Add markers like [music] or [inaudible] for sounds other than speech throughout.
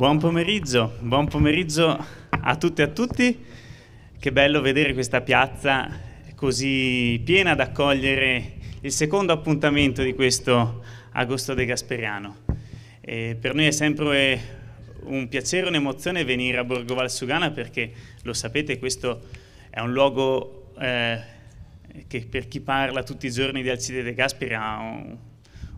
Buon pomeriggio, buon pomeriggio a tutte e a tutti. Che bello vedere questa piazza così piena ad accogliere il secondo appuntamento di questo Agosto de Gasperiano. E per noi è sempre un piacere, un'emozione venire a Borgo Valsugana perché lo sapete questo è un luogo eh, che per chi parla tutti i giorni di Alcide de Gasperi ha un,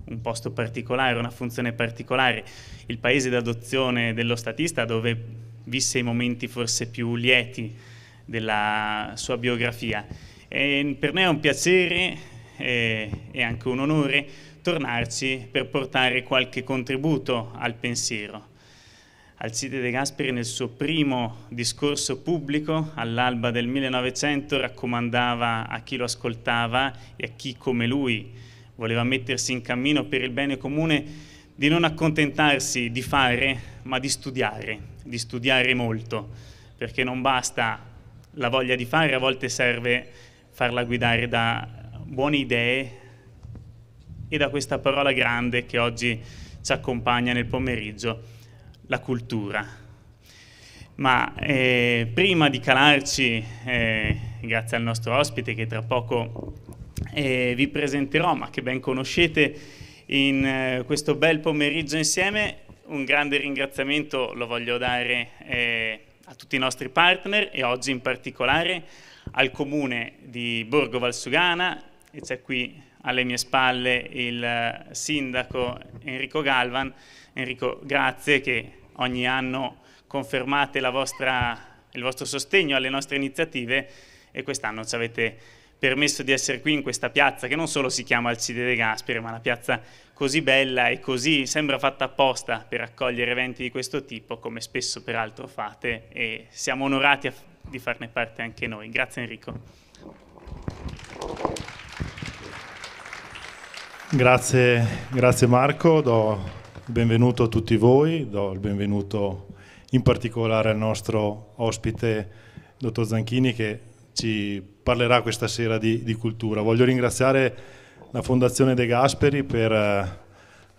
un posto particolare, una funzione particolare. Il paese d'adozione dello statista dove visse i momenti forse più lieti della sua biografia. E per me è un piacere e, e anche un onore tornarci per portare qualche contributo al pensiero. Alcide De Gasperi nel suo primo discorso pubblico all'alba del 1900 raccomandava a chi lo ascoltava e a chi come lui voleva mettersi in cammino per il bene comune di non accontentarsi di fare, ma di studiare, di studiare molto, perché non basta la voglia di fare, a volte serve farla guidare da buone idee e da questa parola grande che oggi ci accompagna nel pomeriggio, la cultura. Ma eh, prima di calarci, eh, grazie al nostro ospite che tra poco eh, vi presenterò, ma che ben conoscete, in eh, questo bel pomeriggio insieme. Un grande ringraziamento lo voglio dare eh, a tutti i nostri partner e oggi in particolare al comune di Borgo Valsugana e c'è qui alle mie spalle il eh, sindaco Enrico Galvan. Enrico, grazie che ogni anno confermate vostra, il vostro sostegno alle nostre iniziative e quest'anno ci avete permesso di essere qui in questa piazza che non solo si chiama Alcide De Gasperi, ma una piazza così bella e così sembra fatta apposta per accogliere eventi di questo tipo, come spesso peraltro fate, e siamo onorati di farne parte anche noi. Grazie Enrico. Grazie, grazie Marco, do il benvenuto a tutti voi, do il benvenuto in particolare al nostro ospite, dottor Zanchini, che ci parlerà questa sera di, di cultura. Voglio ringraziare la Fondazione De Gasperi per eh,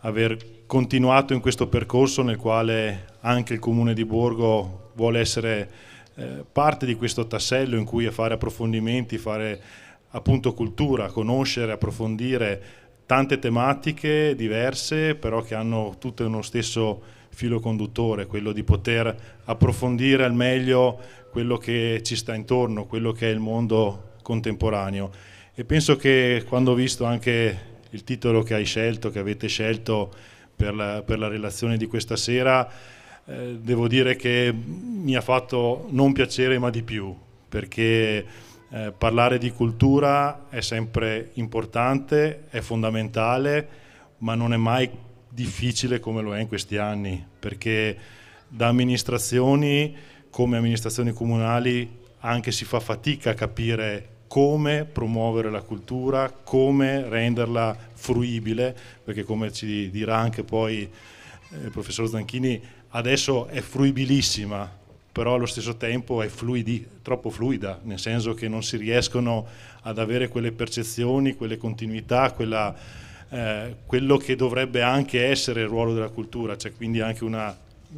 aver continuato in questo percorso nel quale anche il Comune di Borgo vuole essere eh, parte di questo tassello in cui fare approfondimenti, fare appunto cultura, conoscere, approfondire tante tematiche diverse, però che hanno tutte uno stesso filo conduttore, quello di poter approfondire al meglio quello che ci sta intorno, quello che è il mondo contemporaneo. E penso che quando ho visto anche il titolo che hai scelto, che avete scelto per la, per la relazione di questa sera, eh, devo dire che mi ha fatto non piacere ma di più, perché eh, parlare di cultura è sempre importante, è fondamentale, ma non è mai difficile come lo è in questi anni, perché da amministrazioni come amministrazioni comunali anche si fa fatica a capire come promuovere la cultura, come renderla fruibile, perché come ci dirà anche poi il eh, professor Zanchini, adesso è fruibilissima, però allo stesso tempo è fluidi, troppo fluida, nel senso che non si riescono ad avere quelle percezioni, quelle continuità, quella eh, quello che dovrebbe anche essere il ruolo della cultura, cioè quindi anche una,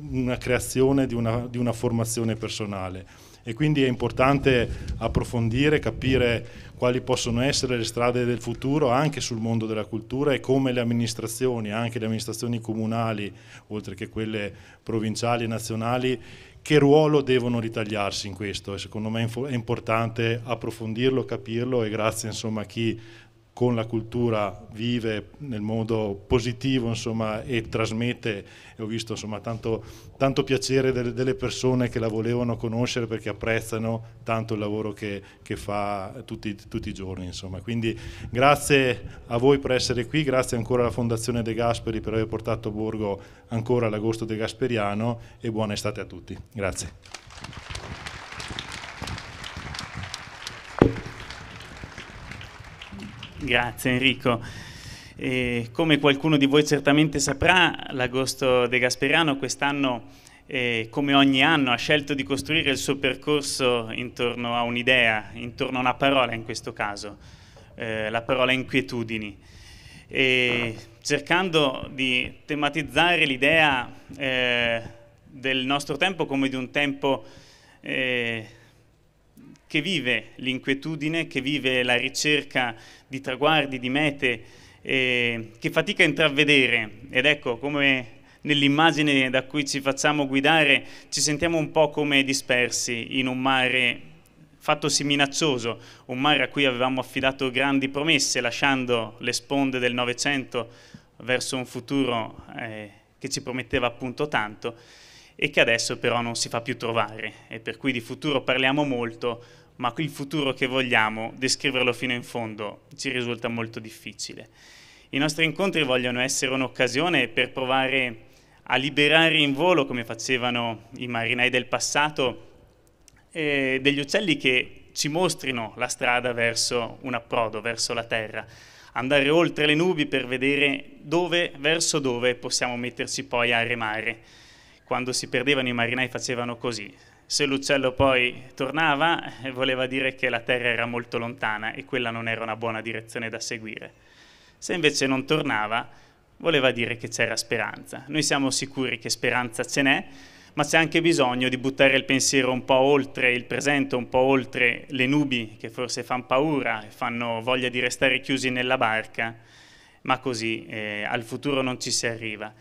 una creazione di una, di una formazione personale e quindi è importante approfondire, capire quali possono essere le strade del futuro anche sul mondo della cultura e come le amministrazioni, anche le amministrazioni comunali, oltre che quelle provinciali e nazionali, che ruolo devono ritagliarsi in questo e secondo me è importante approfondirlo, capirlo e grazie insomma, a chi con la cultura vive nel modo positivo insomma, e trasmette, e ho visto insomma, tanto, tanto, piacere delle, delle, persone che la volevano conoscere perché apprezzano tanto il lavoro che, che fa tutti, tutti, i giorni. Insomma. Quindi grazie a voi per essere qui, grazie ancora alla Fondazione De Gasperi per aver portato a Borgo ancora l'agosto De Gasperiano e buona estate a tutti. Grazie. Grazie Enrico. E come qualcuno di voi certamente saprà, l'Agosto de Gasperiano quest'anno, eh, come ogni anno, ha scelto di costruire il suo percorso intorno a un'idea, intorno a una parola in questo caso, eh, la parola inquietudini, e cercando di tematizzare l'idea eh, del nostro tempo come di un tempo eh, che vive l'inquietudine, che vive la ricerca di traguardi, di mete, eh, che fatica a intravedere. Ed ecco, come nell'immagine da cui ci facciamo guidare, ci sentiamo un po' come dispersi in un mare fattosi minaccioso, un mare a cui avevamo affidato grandi promesse, lasciando le sponde del Novecento verso un futuro eh, che ci prometteva appunto tanto e che adesso però non si fa più trovare e per cui di futuro parliamo molto, ma il futuro che vogliamo, descriverlo fino in fondo, ci risulta molto difficile. I nostri incontri vogliono essere un'occasione per provare a liberare in volo, come facevano i marinai del passato, eh, degli uccelli che ci mostrino la strada verso un approdo, verso la terra, andare oltre le nubi per vedere dove, verso dove possiamo metterci poi a remare. Quando si perdevano i marinai facevano così, se l'uccello poi tornava eh, voleva dire che la terra era molto lontana e quella non era una buona direzione da seguire. Se invece non tornava voleva dire che c'era speranza. Noi siamo sicuri che speranza ce n'è, ma c'è anche bisogno di buttare il pensiero un po' oltre il presente, un po' oltre le nubi che forse fanno paura e fanno voglia di restare chiusi nella barca, ma così eh, al futuro non ci si arriva.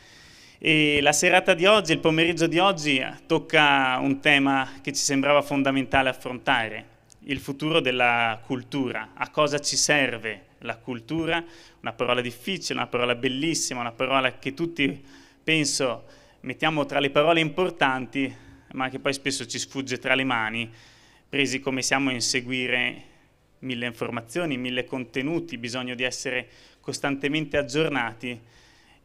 E la serata di oggi, il pomeriggio di oggi, tocca un tema che ci sembrava fondamentale affrontare, il futuro della cultura, a cosa ci serve la cultura, una parola difficile, una parola bellissima, una parola che tutti, penso, mettiamo tra le parole importanti, ma che poi spesso ci sfugge tra le mani, presi come siamo in seguire mille informazioni, mille contenuti, bisogno di essere costantemente aggiornati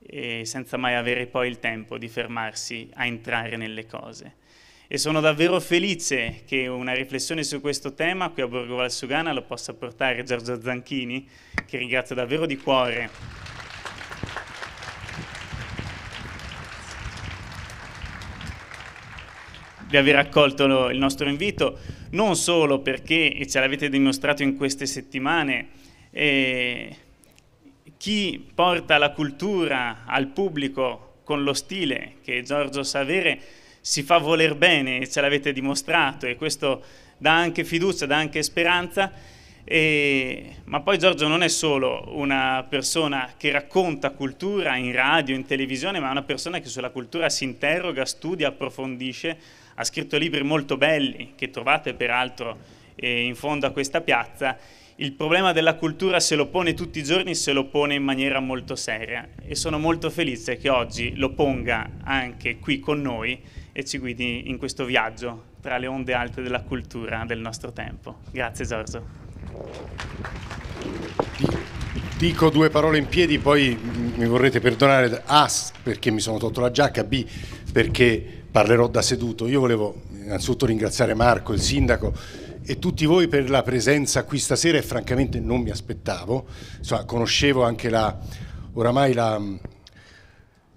e senza mai avere poi il tempo di fermarsi a entrare nelle cose. E sono davvero felice che una riflessione su questo tema qui a Borgo Valsugana lo possa portare Giorgio Zanchini, che ringrazio davvero di cuore. di aver accolto il nostro invito, non solo perché e ce l'avete dimostrato in queste settimane, eh, chi porta la cultura al pubblico con lo stile che Giorgio sa avere si fa voler bene, e ce l'avete dimostrato e questo dà anche fiducia, dà anche speranza. E... ma poi Giorgio non è solo una persona che racconta cultura in radio, in televisione, ma è una persona che sulla cultura si interroga, studia, approfondisce, ha scritto libri molto belli che trovate peraltro eh, in fondo a questa piazza il problema della cultura se lo pone tutti i giorni, se lo pone in maniera molto seria e sono molto felice che oggi lo ponga anche qui con noi e ci guidi in questo viaggio tra le onde alte della cultura del nostro tempo. Grazie Giorgio. Dico due parole in piedi, poi mi vorrete perdonare A perché mi sono tolto la giacca, B perché parlerò da seduto. Io volevo innanzitutto ringraziare Marco, il sindaco, e tutti voi per la presenza qui stasera e francamente non mi aspettavo, Insomma, conoscevo anche la, oramai la,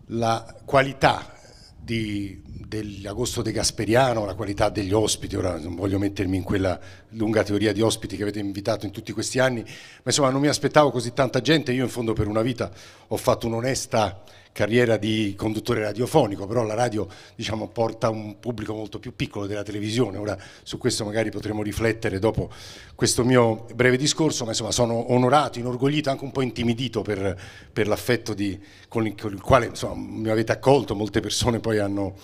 la qualità di, dell'agosto de Gasperiano, la qualità degli ospiti, ora non voglio mettermi in quella lunga teoria di ospiti che avete invitato in tutti questi anni, ma insomma non mi aspettavo così tanta gente, io in fondo per una vita ho fatto un'onesta carriera di conduttore radiofonico, però la radio diciamo, porta un pubblico molto più piccolo della televisione, ora su questo magari potremo riflettere dopo questo mio breve discorso, ma insomma sono onorato, inorgoglito, anche un po' intimidito per, per l'affetto con, il quale insomma, mi avete accolto, molte persone poi hanno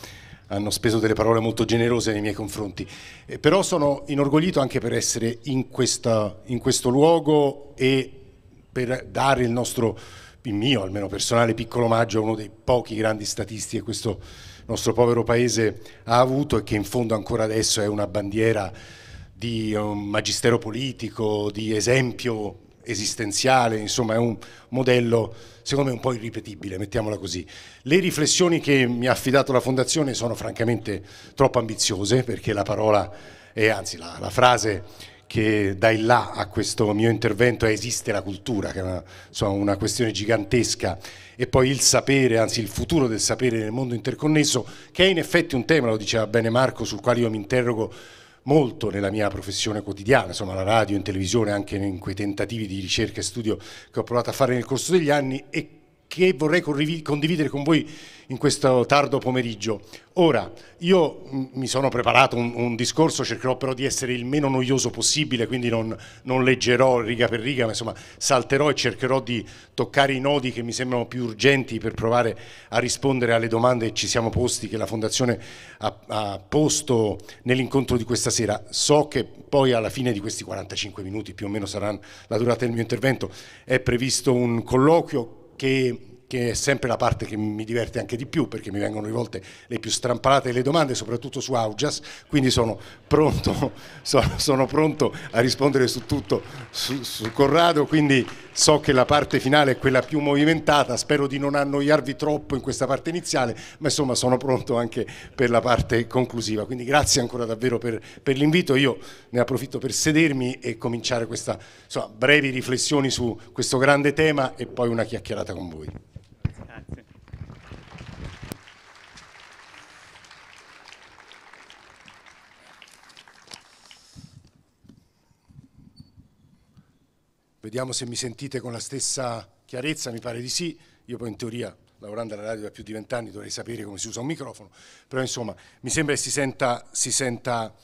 hanno speso delle parole molto generose nei miei confronti, eh, però sono inorgoglito anche per essere in, questa, in questo luogo e per dare il nostro il mio almeno personale piccolo omaggio a uno dei pochi grandi statisti che questo nostro povero paese ha avuto e che in fondo ancora adesso è una bandiera di un um, magistero politico, di esempio esistenziale, insomma è un modello secondo me un po' irripetibile, mettiamola così. Le riflessioni che mi ha affidato la Fondazione sono francamente troppo ambiziose perché la parola, e anzi la, la frase che dà il là a questo mio intervento esiste la cultura, che è una, insomma, una questione gigantesca, e poi il sapere, anzi il futuro del sapere nel mondo interconnesso, che è in effetti un tema, lo diceva bene Marco, sul quale io mi interrogo molto nella mia professione quotidiana, insomma alla radio, in televisione, anche in quei tentativi di ricerca e studio che ho provato a fare nel corso degli anni e che vorrei condividere con voi in questo tardo pomeriggio. Ora, io mm, mi sono preparato un, un discorso, cercherò però di essere il meno noioso possibile, quindi non, non, leggerò riga per riga, ma insomma salterò e cercherò di toccare i nodi che mi sembrano più urgenti per provare a rispondere alle domande che ci siamo posti, che la Fondazione ha, ha posto nell'incontro di questa sera. So che poi alla fine di questi 45 minuti, più o meno sarà la durata del mio intervento, è previsto un colloquio che, che, è sempre la parte che mi diverte anche di più perché mi vengono rivolte le più strampalate le domande, soprattutto su Augias, quindi sono pronto, [laughs] sono, sono pronto a rispondere su tutto, su, su Corrado, quindi So che la parte finale è quella più movimentata, spero di non annoiarvi troppo in questa parte iniziale, ma insomma sono pronto anche per la parte conclusiva. Quindi grazie ancora davvero per, per l'invito, io ne approfitto per sedermi e cominciare queste brevi riflessioni su questo grande tema e poi una chiacchierata con voi. Vediamo se mi sentite con la stessa chiarezza, mi pare di sì. Io poi in teoria, lavorando alla radio da più di vent'anni, dovrei sapere come si usa un microfono, però insomma mi sembra che si senta, si senta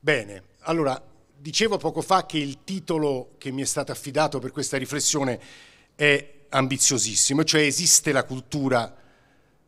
bene. Allora, dicevo poco fa che il titolo che mi è stato affidato per questa riflessione è ambiziosissimo, cioè esiste la cultura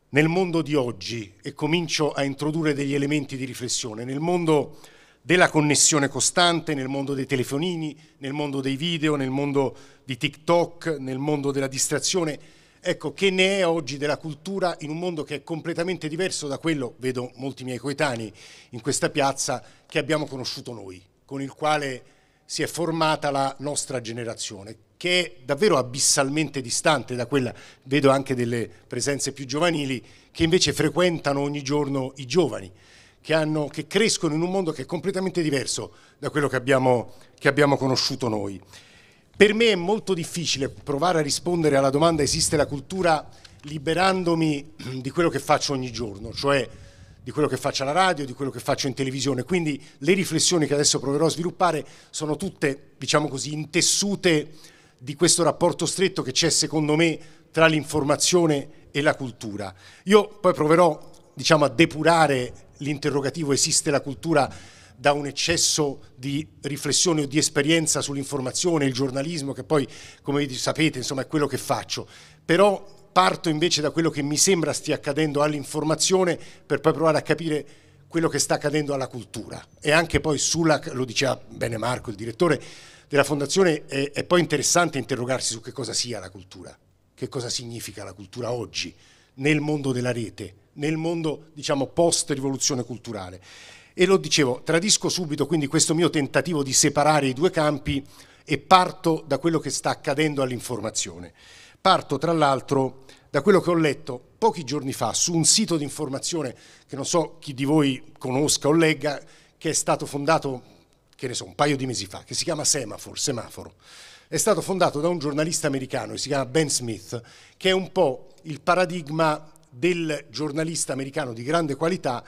nel mondo di oggi e comincio a introdurre degli elementi di riflessione. Nel mondo della connessione costante nel mondo dei telefonini, nel mondo dei video, nel mondo di TikTok, nel mondo della distrazione. Ecco, che ne è oggi della cultura in un mondo che è completamente diverso da quello, vedo molti miei coetanei in questa piazza, che abbiamo conosciuto noi, con il quale si è formata la nostra generazione, che è davvero abissalmente distante da quella, vedo anche delle presenze più giovanili, che invece frequentano ogni giorno i giovani che, hanno, che, crescono in un mondo che è completamente diverso da quello che abbiamo, che abbiamo conosciuto noi. Per me è molto difficile provare a rispondere alla domanda esiste la cultura liberandomi di quello che faccio ogni giorno, cioè di quello che faccio alla radio, di quello che faccio in televisione. Quindi le riflessioni che adesso proverò a sviluppare sono tutte, diciamo così, intessute di questo rapporto stretto che c'è secondo me tra l'informazione e la cultura. Io poi proverò diciamo, a depurare l'interrogativo esiste la cultura da un eccesso di riflessione o di esperienza sull'informazione, il giornalismo, che poi, come sapete, insomma, è quello che faccio. Però parto invece da quello che mi sembra stia accadendo all'informazione per poi provare a capire quello che sta accadendo alla cultura. E anche poi sulla, lo diceva bene Marco, il direttore della Fondazione, è, è poi interessante interrogarsi su che cosa sia la cultura, che cosa significa la cultura oggi nel mondo della rete nel mondo diciamo, post-rivoluzione culturale. E lo dicevo, tradisco subito quindi questo mio tentativo di separare i due campi e parto da quello che sta accadendo all'informazione. Parto tra l'altro da quello che ho letto pochi giorni fa su un sito di informazione che non so chi di voi conosca o legga, che è stato fondato, che ne so, un paio di mesi fa, che si chiama Semaphore, Semaforo. È stato fondato da un giornalista americano che si chiama Ben Smith, che è un po' il paradigma del giornalista americano di grande qualità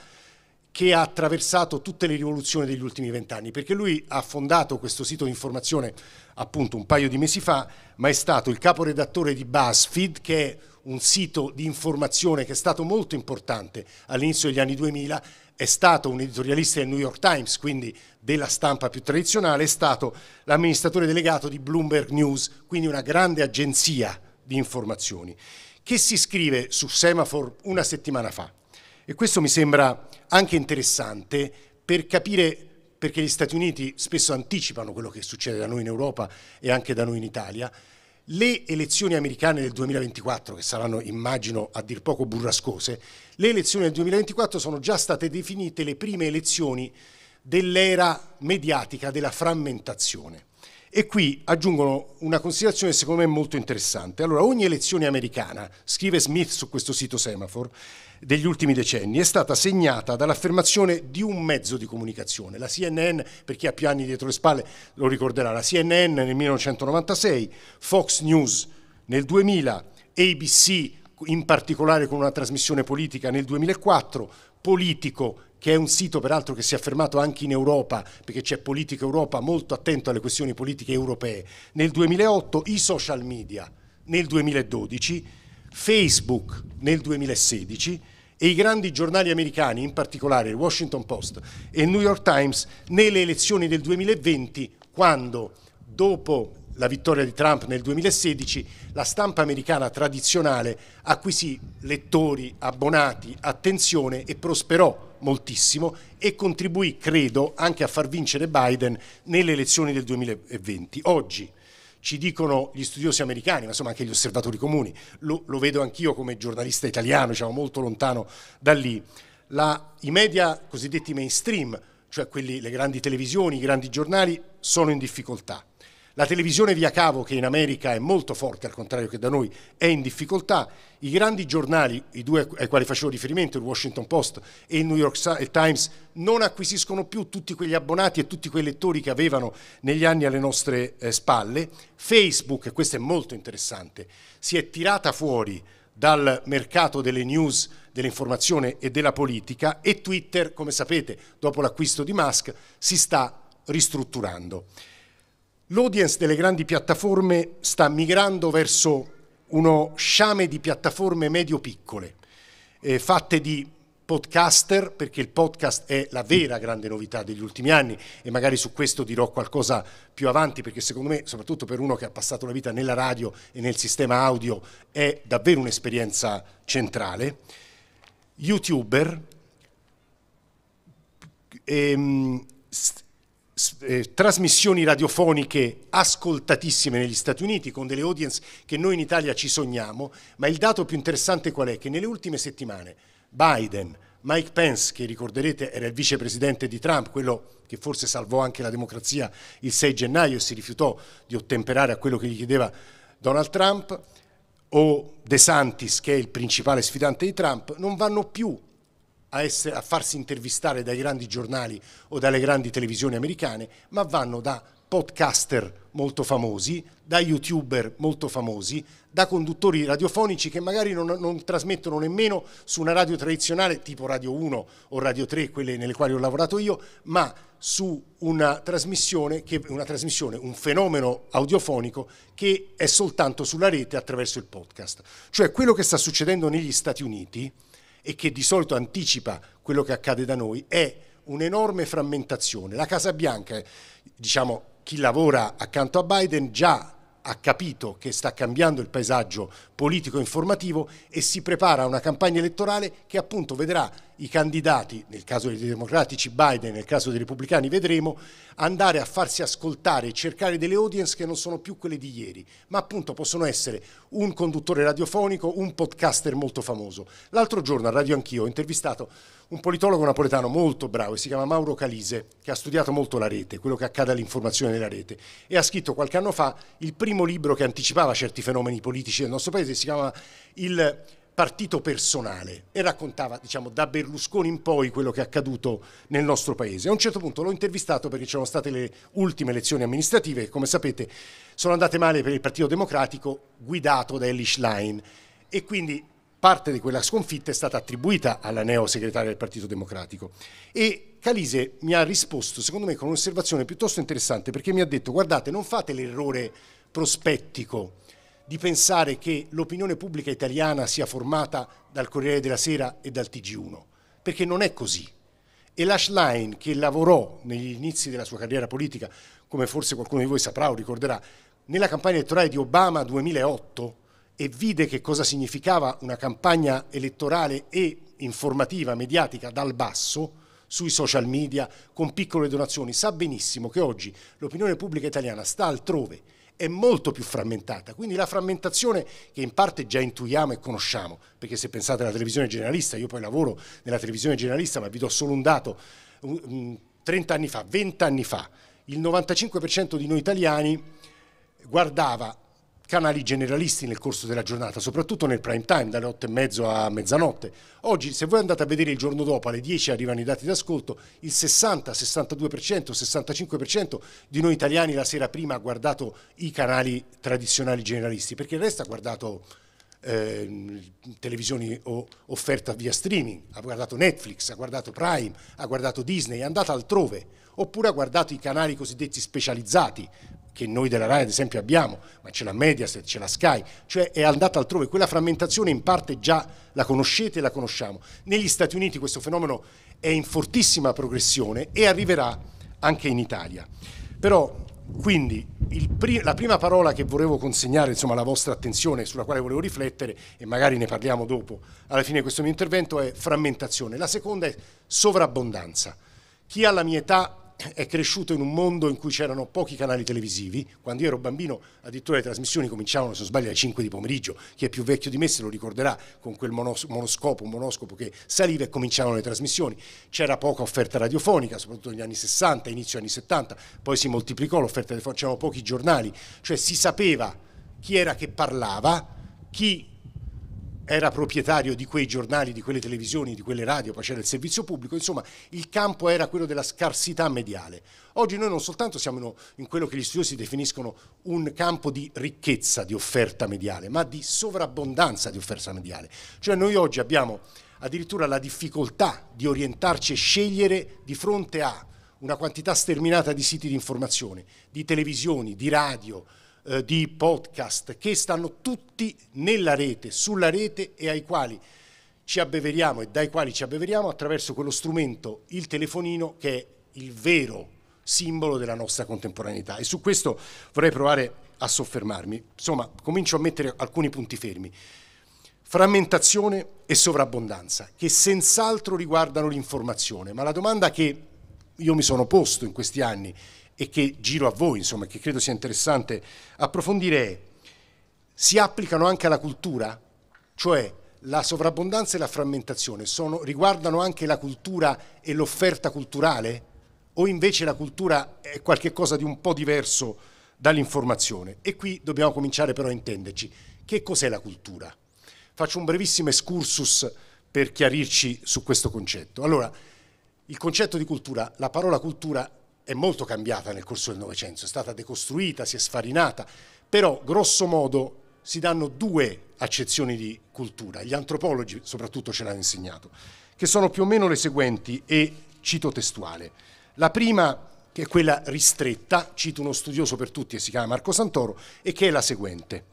che ha attraversato tutte le rivoluzioni degli ultimi vent'anni, perché lui ha fondato questo sito di informazione appunto un paio di mesi fa, ma è stato il caporedattore di BuzzFeed, che è un sito di informazione che è stato molto importante all'inizio degli anni 2000, è stato un editorialista del New York Times, quindi della stampa più tradizionale, è stato l'amministratore delegato di Bloomberg News, quindi una grande agenzia di informazioni che si scrive su Semaphore una settimana fa. E questo mi sembra anche interessante per capire perché gli Stati Uniti spesso anticipano quello che succede da noi in Europa e anche da noi in Italia. Le elezioni americane del 2024, che saranno immagino a dir poco burrascose, le elezioni del 2024 sono già state definite le prime elezioni dell'era mediatica della frammentazione. E qui aggiungono una considerazione secondo me molto interessante. Allora, ogni elezione americana, scrive Smith su questo sito Semaphore, degli ultimi decenni è stata segnata dall'affermazione di un mezzo di comunicazione. La CNN, per chi ha più anni dietro le spalle lo ricorderà, la CNN nel 1996, Fox News nel 2000, ABC in particolare con una trasmissione politica nel 2004, Politico che è un sito peraltro che si è affermato anche in Europa, perché c'è Politica Europa molto attento alle questioni politiche europee, nel 2008 i social media nel 2012, Facebook nel 2016 e i grandi giornali americani, in particolare il Washington Post e il New York Times, nelle elezioni del 2020, quando dopo la vittoria di Trump nel 2016, la stampa americana tradizionale acquisì lettori, abbonati, attenzione e prosperò moltissimo e contribuì, credo, anche a far vincere Biden nelle elezioni del 2020. Oggi ci dicono gli studiosi americani, ma insomma anche gli osservatori comuni, lo, lo vedo anch'io come giornalista italiano, diciamo molto lontano da lì, la, i media cosiddetti mainstream, cioè quelli, le grandi televisioni, i grandi giornali, sono in difficoltà la televisione via cavo, che in America è molto forte, al contrario che da noi, è in difficoltà. I grandi giornali, i due ai quali facevo riferimento, il Washington Post e il New York Times, non acquisiscono più tutti quegli abbonati e tutti quei lettori che avevano negli anni alle nostre eh, spalle. Facebook, e questo è molto interessante, si è tirata fuori dal mercato delle news, dell'informazione e della politica e Twitter, come sapete, dopo l'acquisto di Musk, si sta ristrutturando. L'audience delle grandi piattaforme sta migrando verso uno sciame di piattaforme medio-piccole, eh, fatte di podcaster, perché il podcast è la vera grande novità degli ultimi anni e magari su questo dirò qualcosa più avanti, perché secondo me, soprattutto per uno che ha passato la vita nella radio e nel sistema audio, è davvero un'esperienza centrale. YouTuber, ehm, eh, trasmissioni radiofoniche ascoltatissime negli Stati Uniti con delle audience che noi in Italia ci sogniamo, ma il dato più interessante qual è? Che nelle ultime settimane Biden, Mike Pence, che ricorderete era il vicepresidente di Trump, quello che forse salvò anche la democrazia il 6 gennaio e si rifiutò di ottemperare a quello che gli chiedeva Donald Trump, o De Santis, che è il principale sfidante di Trump, non vanno più a, essere, a farsi intervistare dai grandi giornali o dalle grandi televisioni americane, ma vanno da podcaster molto famosi, da youtuber molto famosi, da conduttori radiofonici che magari non, non, trasmettono nemmeno su una radio tradizionale tipo Radio 1 o Radio 3, quelle nelle quali ho lavorato io, ma su una trasmissione, che, una trasmissione, un fenomeno audiofonico che è soltanto sulla rete attraverso il podcast. Cioè quello che sta succedendo negli Stati Uniti e che di solito anticipa quello che accade da noi, è un'enorme frammentazione. La Casa Bianca, diciamo, chi lavora accanto a Biden già ha capito che sta cambiando il paesaggio politico-informativo e si prepara a una campagna elettorale che appunto vedrà i candidati, nel caso dei democratici Biden, nel caso dei repubblicani vedremo, andare a farsi ascoltare e cercare delle audience che non sono più quelle di ieri, ma appunto possono essere un conduttore radiofonico, un podcaster molto famoso. L'altro giorno a Radio Anch'io ho intervistato un politologo napoletano molto bravo, si chiama Mauro Calise, che ha studiato molto la rete, quello che accade all'informazione nella rete, e ha scritto qualche anno fa il primo libro che anticipava certi fenomeni politici del nostro paese, si chiama Il partito personale e raccontava diciamo, da Berlusconi in poi quello che è accaduto nel nostro paese. A un certo punto l'ho intervistato perché c'erano state le ultime elezioni amministrative che come sapete sono andate male per il Partito Democratico guidato da Elish Line e quindi parte di quella sconfitta è stata attribuita alla neo segretaria del Partito Democratico. E Calise mi ha risposto, secondo me, con un'osservazione piuttosto interessante, perché mi ha detto, guardate, non fate l'errore prospettico di pensare che l'opinione pubblica italiana sia formata dal Corriere della Sera e dal TG1, perché non è così. E l'Ashlein, che lavorò negli inizi della sua carriera politica, come forse qualcuno di voi saprà o ricorderà, nella campagna elettorale di Obama 2008, e vide che cosa significava una campagna elettorale e informativa, mediatica dal basso, sui social media, con piccole donazioni, sa benissimo che oggi l'opinione pubblica italiana sta altrove, è molto più frammentata, quindi la frammentazione che in parte già intuiamo e conosciamo, perché se pensate alla televisione generalista, io poi lavoro nella televisione generalista, ma vi do solo un dato, 30 anni fa, 20 anni fa, il 95% di noi italiani guardava canali generalisti nel corso della giornata, soprattutto nel prime time, dalle 8 e mezzo a mezzanotte. Oggi, se voi andate a vedere il giorno dopo, alle 10 arrivano i dati d'ascolto, il 60, 62%, 65% di noi italiani la sera prima ha guardato i canali tradizionali generalisti, perché il resto ha guardato eh, televisioni o, offerta via streaming, ha guardato Netflix, ha guardato Prime, ha guardato Disney, è andata altrove, oppure ha guardato i canali cosiddetti specializzati, che noi della RAI ad esempio abbiamo, ma c'è la Mediaset, c'è la Sky, cioè è andata altrove, quella frammentazione in parte già la conoscete e la conosciamo. Negli Stati Uniti questo fenomeno è in fortissima progressione e arriverà anche in Italia. Però quindi pri la prima parola che volevo consegnare insomma, alla vostra attenzione, sulla quale volevo riflettere e magari ne parliamo dopo alla fine di questo mio intervento, è frammentazione. La seconda è sovrabbondanza. Chi ha la mia età è cresciuto in un mondo in cui c'erano pochi canali televisivi, quando io ero bambino addirittura le trasmissioni cominciavano, se non sbaglio, alle 5 di pomeriggio, chi è più vecchio di me se lo ricorderà con quel monos monoscopo, un monoscopo che saliva e cominciavano le trasmissioni, c'era poca offerta radiofonica, soprattutto negli anni 60, inizio anni 70, poi si moltiplicò l'offerta telefonica, c'erano pochi giornali, cioè si sapeva chi era che parlava, chi era proprietario di quei giornali, di quelle televisioni, di quelle radio, poi c'era il servizio pubblico, insomma il campo era quello della scarsità mediale. Oggi noi non soltanto siamo in quello che gli studiosi definiscono un campo di ricchezza di offerta mediale, ma di sovrabbondanza di offerta mediale. Cioè noi oggi abbiamo addirittura la difficoltà di orientarci e scegliere di fronte a una quantità sterminata di siti di informazione, di televisioni, di radio, eh, di podcast che stanno tutti nella rete, sulla rete e ai quali ci abbeveriamo e dai quali ci abbeveriamo attraverso quello strumento, il telefonino, che è il vero simbolo della nostra contemporaneità. E su questo vorrei provare a soffermarmi. Insomma, comincio a mettere alcuni punti fermi. Frammentazione e sovrabbondanza, che senz'altro riguardano l'informazione, ma la domanda che io mi sono posto in questi anni e che giro a voi, insomma, che credo sia interessante approfondire è, si applicano anche alla cultura? Cioè la sovrabbondanza e la frammentazione sono, riguardano anche la cultura e l'offerta culturale? O invece la cultura è qualcosa di un po' diverso dall'informazione? E qui dobbiamo cominciare però a intenderci. Che cos'è la cultura? Faccio un brevissimo excursus per chiarirci su questo concetto. Allora, il concetto di cultura, la parola cultura è molto cambiata nel corso del Novecento, è stata decostruita, si è sfarinata, però grosso modo si danno due accezioni di cultura, gli antropologi soprattutto ce l'hanno insegnato, che sono più o meno le seguenti e cito testuale. La prima che è quella ristretta, cito uno studioso per tutti e si chiama Marco Santoro, e che è la seguente.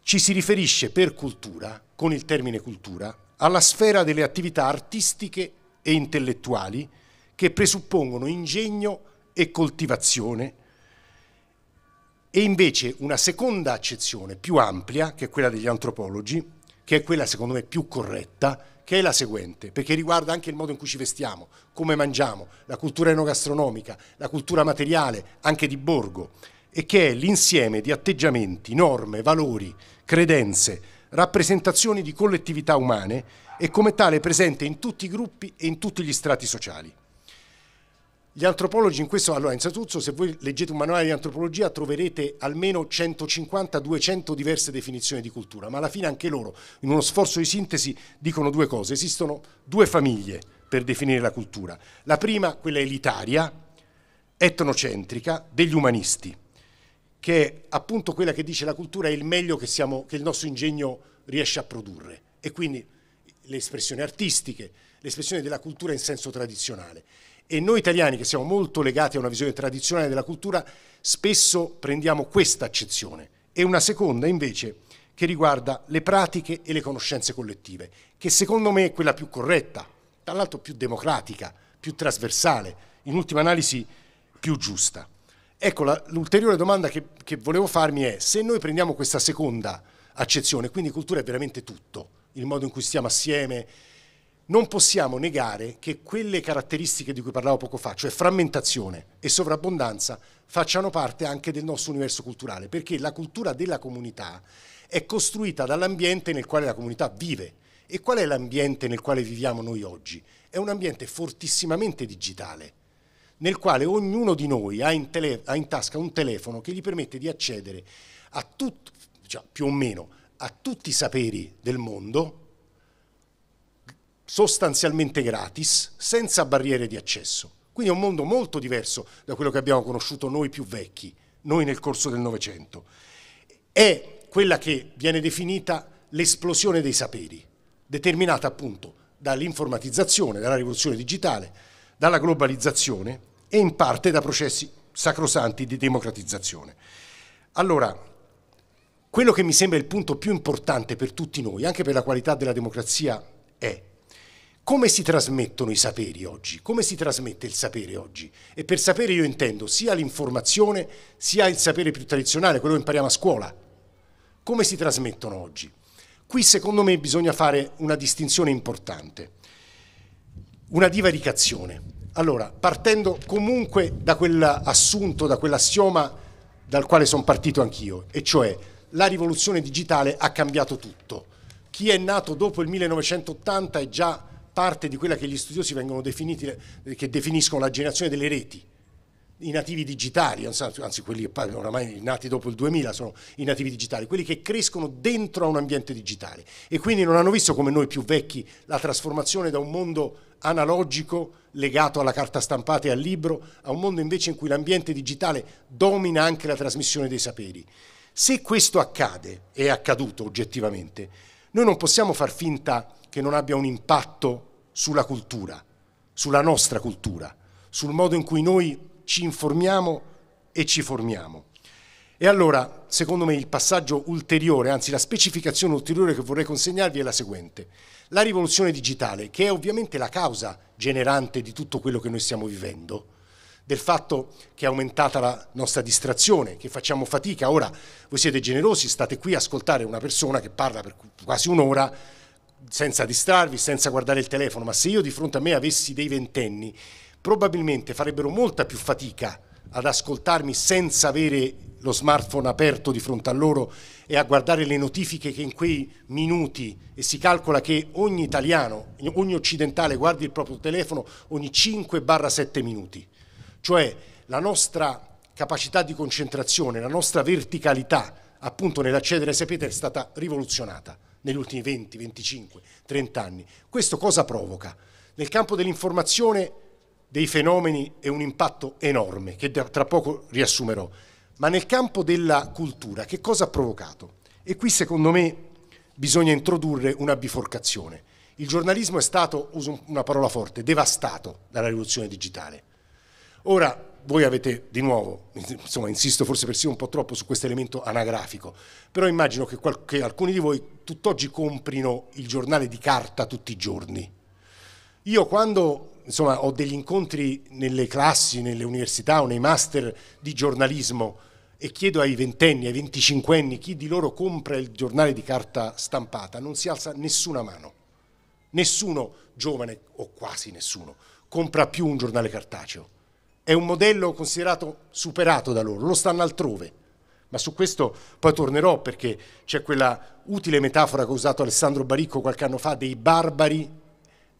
Ci si riferisce per cultura, con il termine cultura, alla sfera delle attività artistiche e intellettuali che presuppongono ingegno e coltivazione e invece una seconda accezione più ampia, che è quella degli antropologi, che è quella secondo me più corretta, che è la seguente, perché riguarda anche il modo in cui ci vestiamo, come mangiamo, la cultura enogastronomica, la cultura materiale, anche di borgo, e che è l'insieme di atteggiamenti, norme, valori, credenze, rappresentazioni di collettività umane e come tale presente in tutti i gruppi e in tutti gli strati sociali. Gli antropologi in questo, allora innanzitutto se voi leggete un manuale di antropologia troverete almeno 150-200 diverse definizioni di cultura, ma alla fine anche loro, in uno sforzo di sintesi, dicono due cose. Esistono due famiglie per definire la cultura. La prima, quella elitaria, etnocentrica, degli umanisti, che è appunto quella che dice la cultura è il meglio che, siamo, che il nostro ingegno riesce a produrre. E quindi le espressioni artistiche, l'espressione della cultura in senso tradizionale. E noi italiani, che siamo molto legati a una visione tradizionale della cultura, spesso prendiamo questa accezione e una seconda invece che riguarda le pratiche e le conoscenze collettive, che secondo me è quella più corretta, tra l'altro più democratica, più trasversale, in ultima analisi più giusta. Ecco, l'ulteriore domanda che, che volevo farmi è se noi prendiamo questa seconda accezione, quindi cultura è veramente tutto, il modo in cui stiamo assieme, non possiamo negare che quelle caratteristiche di cui parlavo poco fa, cioè frammentazione e sovrabbondanza, facciano parte anche del nostro universo culturale, perché la cultura della comunità è costruita dall'ambiente nel quale la comunità vive. E qual è l'ambiente nel quale viviamo noi oggi? È un ambiente fortissimamente digitale, nel quale ognuno di noi ha in, tele, ha in tasca un telefono che gli permette di accedere a tut, cioè più o meno a tutti i saperi del mondo sostanzialmente gratis, senza barriere di accesso. Quindi è un mondo molto diverso da quello che abbiamo conosciuto noi più vecchi, noi nel corso del Novecento. È quella che viene definita l'esplosione dei saperi, determinata appunto dall'informatizzazione, dalla rivoluzione digitale, dalla globalizzazione e in parte da processi sacrosanti di democratizzazione. Allora, quello che mi sembra il punto più importante per tutti noi, anche per la qualità della democrazia, è come si trasmettono i saperi oggi? Come si trasmette il sapere oggi? E per sapere io intendo sia l'informazione sia il sapere più tradizionale, quello che impariamo a scuola. Come si trasmettono oggi? Qui secondo me bisogna fare una distinzione importante, una divaricazione. Allora, partendo comunque da quell'assunto, da quell'assioma dal quale sono partito anch'io, e cioè la rivoluzione digitale ha cambiato tutto. Chi è nato dopo il 1980 è già parte di quella che gli studiosi definiti, eh, che definiscono la generazione delle reti, i nativi digitali, anzi quelli oramai nati dopo il 2000 sono i nativi digitali, quelli che crescono dentro a un ambiente digitale e quindi non hanno visto come noi più vecchi la trasformazione da un mondo analogico legato alla carta stampata e al libro a un mondo invece in cui l'ambiente digitale domina anche la trasmissione dei saperi. Se questo accade, è accaduto oggettivamente, noi non possiamo far finta che non abbia un impatto sulla cultura, sulla nostra cultura, sul modo in cui noi ci informiamo e ci formiamo. E allora, secondo me, il passaggio ulteriore, anzi la specificazione ulteriore che vorrei consegnarvi è la seguente. La rivoluzione digitale, che è ovviamente la causa generante di tutto quello che noi stiamo vivendo, del fatto che è aumentata la nostra distrazione, che facciamo fatica. Ora, voi siete generosi, state qui a ascoltare una persona che parla per quasi un'ora senza distrarvi, senza guardare il telefono, ma se io di fronte a me avessi dei ventenni, probabilmente farebbero molta più fatica ad ascoltarmi senza avere lo smartphone aperto di fronte a loro e a guardare le notifiche che in quei minuti, e si calcola che ogni italiano, ogni occidentale guardi il proprio telefono ogni 5-7 minuti, cioè la nostra capacità di concentrazione, la nostra verticalità appunto nell'accedere ai saperi è stata rivoluzionata negli ultimi 20, 25, 30 anni. Questo cosa provoca? Nel campo dell'informazione dei fenomeni è un impatto enorme, che tra poco riassumerò, ma nel campo della cultura che cosa ha provocato? E qui secondo me bisogna introdurre una biforcazione. Il giornalismo è stato, uso una parola forte, devastato dalla rivoluzione digitale. Ora, voi avete di nuovo, insomma insisto forse persino un po' troppo su questo elemento anagrafico, però immagino che, qualche, che alcuni di voi tutt'oggi comprino il giornale di carta tutti i giorni. Io quando insomma, ho degli incontri nelle classi, nelle università o nei master di giornalismo e chiedo ai ventenni, ai venticinquenni chi di loro compra il giornale di carta stampata, non si alza nessuna mano. Nessuno giovane, o quasi nessuno, compra più un giornale cartaceo. È un modello considerato superato da loro, lo stanno altrove. Ma su questo poi tornerò perché c'è quella utile metafora che ha usato Alessandro Baricco qualche anno fa dei barbari,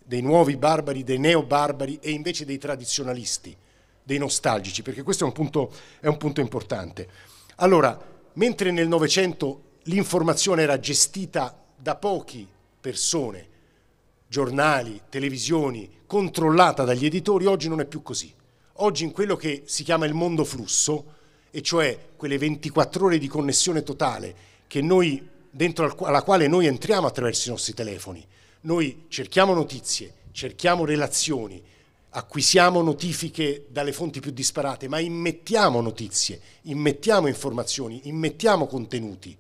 dei nuovi barbari, dei neobarbari e invece dei tradizionalisti, dei nostalgici, perché questo è un punto, è un punto importante. Allora, mentre nel Novecento l'informazione era gestita da poche persone, giornali, televisioni, controllata dagli editori, oggi non è più così. Oggi in quello che si chiama il mondo flusso, e cioè quelle 24 ore di connessione totale noi, dentro alla quale noi entriamo attraverso i nostri telefoni. Noi cerchiamo notizie, cerchiamo relazioni, acquisiamo notifiche dalle fonti più disparate, ma immettiamo notizie, immettiamo informazioni, immettiamo contenuti.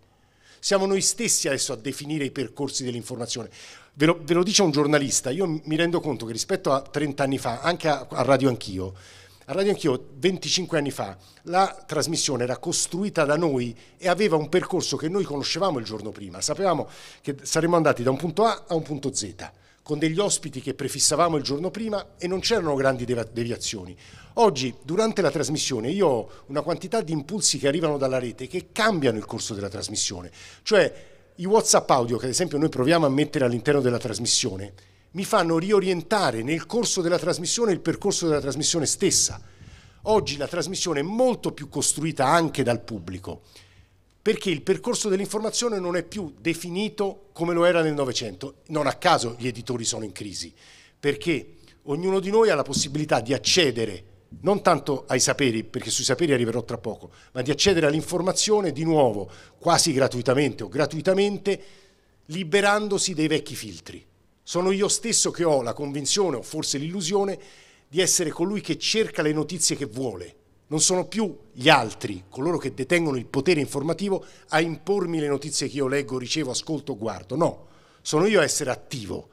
Siamo noi stessi adesso a definire i percorsi dell'informazione. Ve lo, ve lo dice un giornalista, io mi rendo conto che rispetto a 30 anni fa, anche a, a Radio Anch'io, a Radio Anch'io 25 anni fa la trasmissione era costruita da noi e aveva un percorso che noi conoscevamo il giorno prima, sapevamo che saremmo andati da un punto A a un punto Z con degli ospiti che prefissavamo il giorno prima e non c'erano grandi deviazioni. Oggi, durante la trasmissione, io ho una quantità di impulsi che arrivano dalla rete che cambiano il corso della trasmissione. Cioè, i WhatsApp audio, che ad esempio noi proviamo a mettere all'interno della trasmissione, mi fanno riorientare nel corso della trasmissione il percorso della trasmissione stessa. Oggi la trasmissione è molto più costruita anche dal pubblico, perché il percorso dell'informazione non è più definito come lo era nel Novecento. Non a caso gli editori sono in crisi, perché ognuno di noi ha la possibilità di accedere non tanto ai saperi, perché sui saperi arriverò tra poco, ma di accedere all'informazione di nuovo, quasi gratuitamente o gratuitamente, liberandosi dei vecchi filtri. Sono io stesso che ho la convinzione, o forse l'illusione, di essere colui che cerca le notizie che vuole. Non sono più gli altri, coloro che detengono il potere informativo, a impormi le notizie che io leggo, ricevo, ascolto, guardo. No, sono io a essere attivo.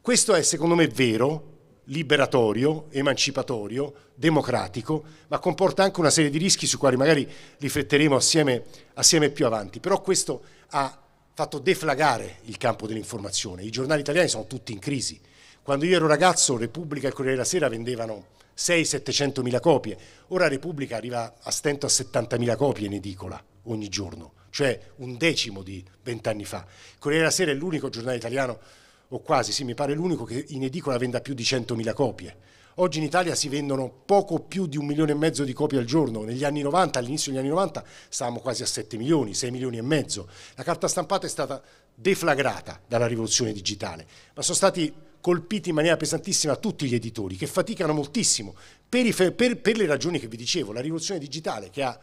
Questo è secondo me vero, liberatorio, emancipatorio, democratico, ma comporta anche una serie di rischi su quali magari rifletteremo assieme, assieme più avanti. Però questo ha fatto deflagare il campo dell'informazione. I giornali italiani sono tutti in crisi. Quando io ero ragazzo Repubblica e Corriere della Sera vendevano 6-700 mila copie, ora Repubblica arriva a stento a 70 mila copie in edicola ogni giorno, cioè un decimo di vent'anni fa. Corriere della Sera è l'unico giornale italiano, o quasi, sì mi pare l'unico che in edicola venda più di 100 mila copie. Oggi in Italia si vendono poco più di un milione e mezzo di copie al giorno, negli anni 90, all'inizio degli anni 90, stavamo quasi a 7 milioni, 6 milioni e mezzo. La carta stampata è stata deflagrata dalla rivoluzione digitale, ma sono stati colpiti in maniera pesantissima tutti gli editori che faticano moltissimo per, i, per, per le ragioni che vi dicevo, la rivoluzione digitale che ha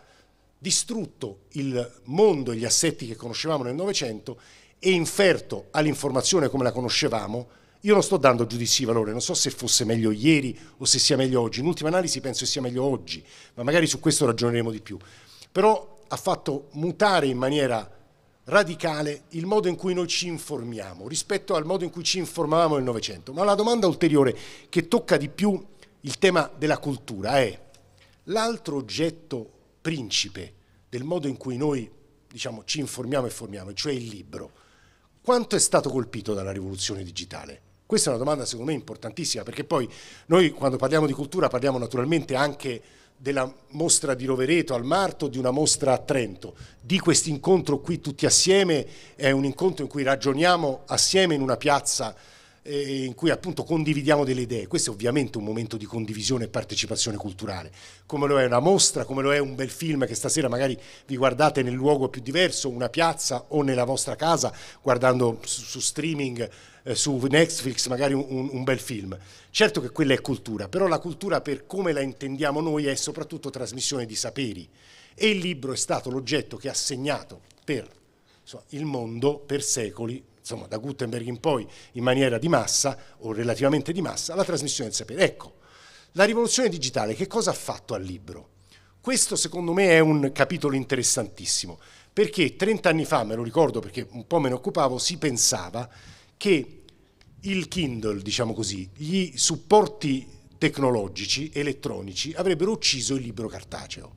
distrutto il mondo e gli assetti che conoscevamo nel Novecento e inferto all'informazione come la conoscevamo io non sto dando giudizi di valore, non so se fosse meglio ieri o se sia meglio oggi. In ultima analisi penso che sia meglio oggi, ma magari su questo ragioneremo di più. Però ha fatto mutare in maniera radicale il modo in cui noi ci informiamo rispetto al modo in cui ci informavamo nel Novecento. Ma la domanda ulteriore che tocca di più il tema della cultura è l'altro oggetto principe del modo in cui noi diciamo, ci informiamo e formiamo, cioè il libro. Quanto è stato colpito dalla rivoluzione digitale? Questa è una domanda secondo me importantissima, perché poi noi quando parliamo di cultura parliamo naturalmente anche della mostra di Rovereto al Marto, di una mostra a Trento, di questo incontro qui tutti assieme, è un incontro in cui ragioniamo assieme in una piazza eh, in cui appunto condividiamo delle idee. Questo è ovviamente un momento di condivisione e partecipazione culturale, come lo è una mostra, come lo è un bel film che stasera magari vi guardate nel luogo più diverso, una piazza o nella vostra casa, guardando su, su streaming eh, su Netflix magari un, un, bel film. Certo che quella è cultura, però la cultura per come la intendiamo noi è soprattutto trasmissione di saperi e il libro è stato l'oggetto che ha segnato per insomma, il mondo per secoli insomma, da Gutenberg in poi in maniera di massa o relativamente di massa, la trasmissione del sapere. Ecco, la rivoluzione digitale che cosa ha fatto al libro? Questo secondo me è un capitolo interessantissimo, perché 30 anni fa, me lo ricordo perché un po' me ne occupavo, si pensava che il Kindle, diciamo così, gli supporti tecnologici, elettronici, avrebbero ucciso il libro cartaceo.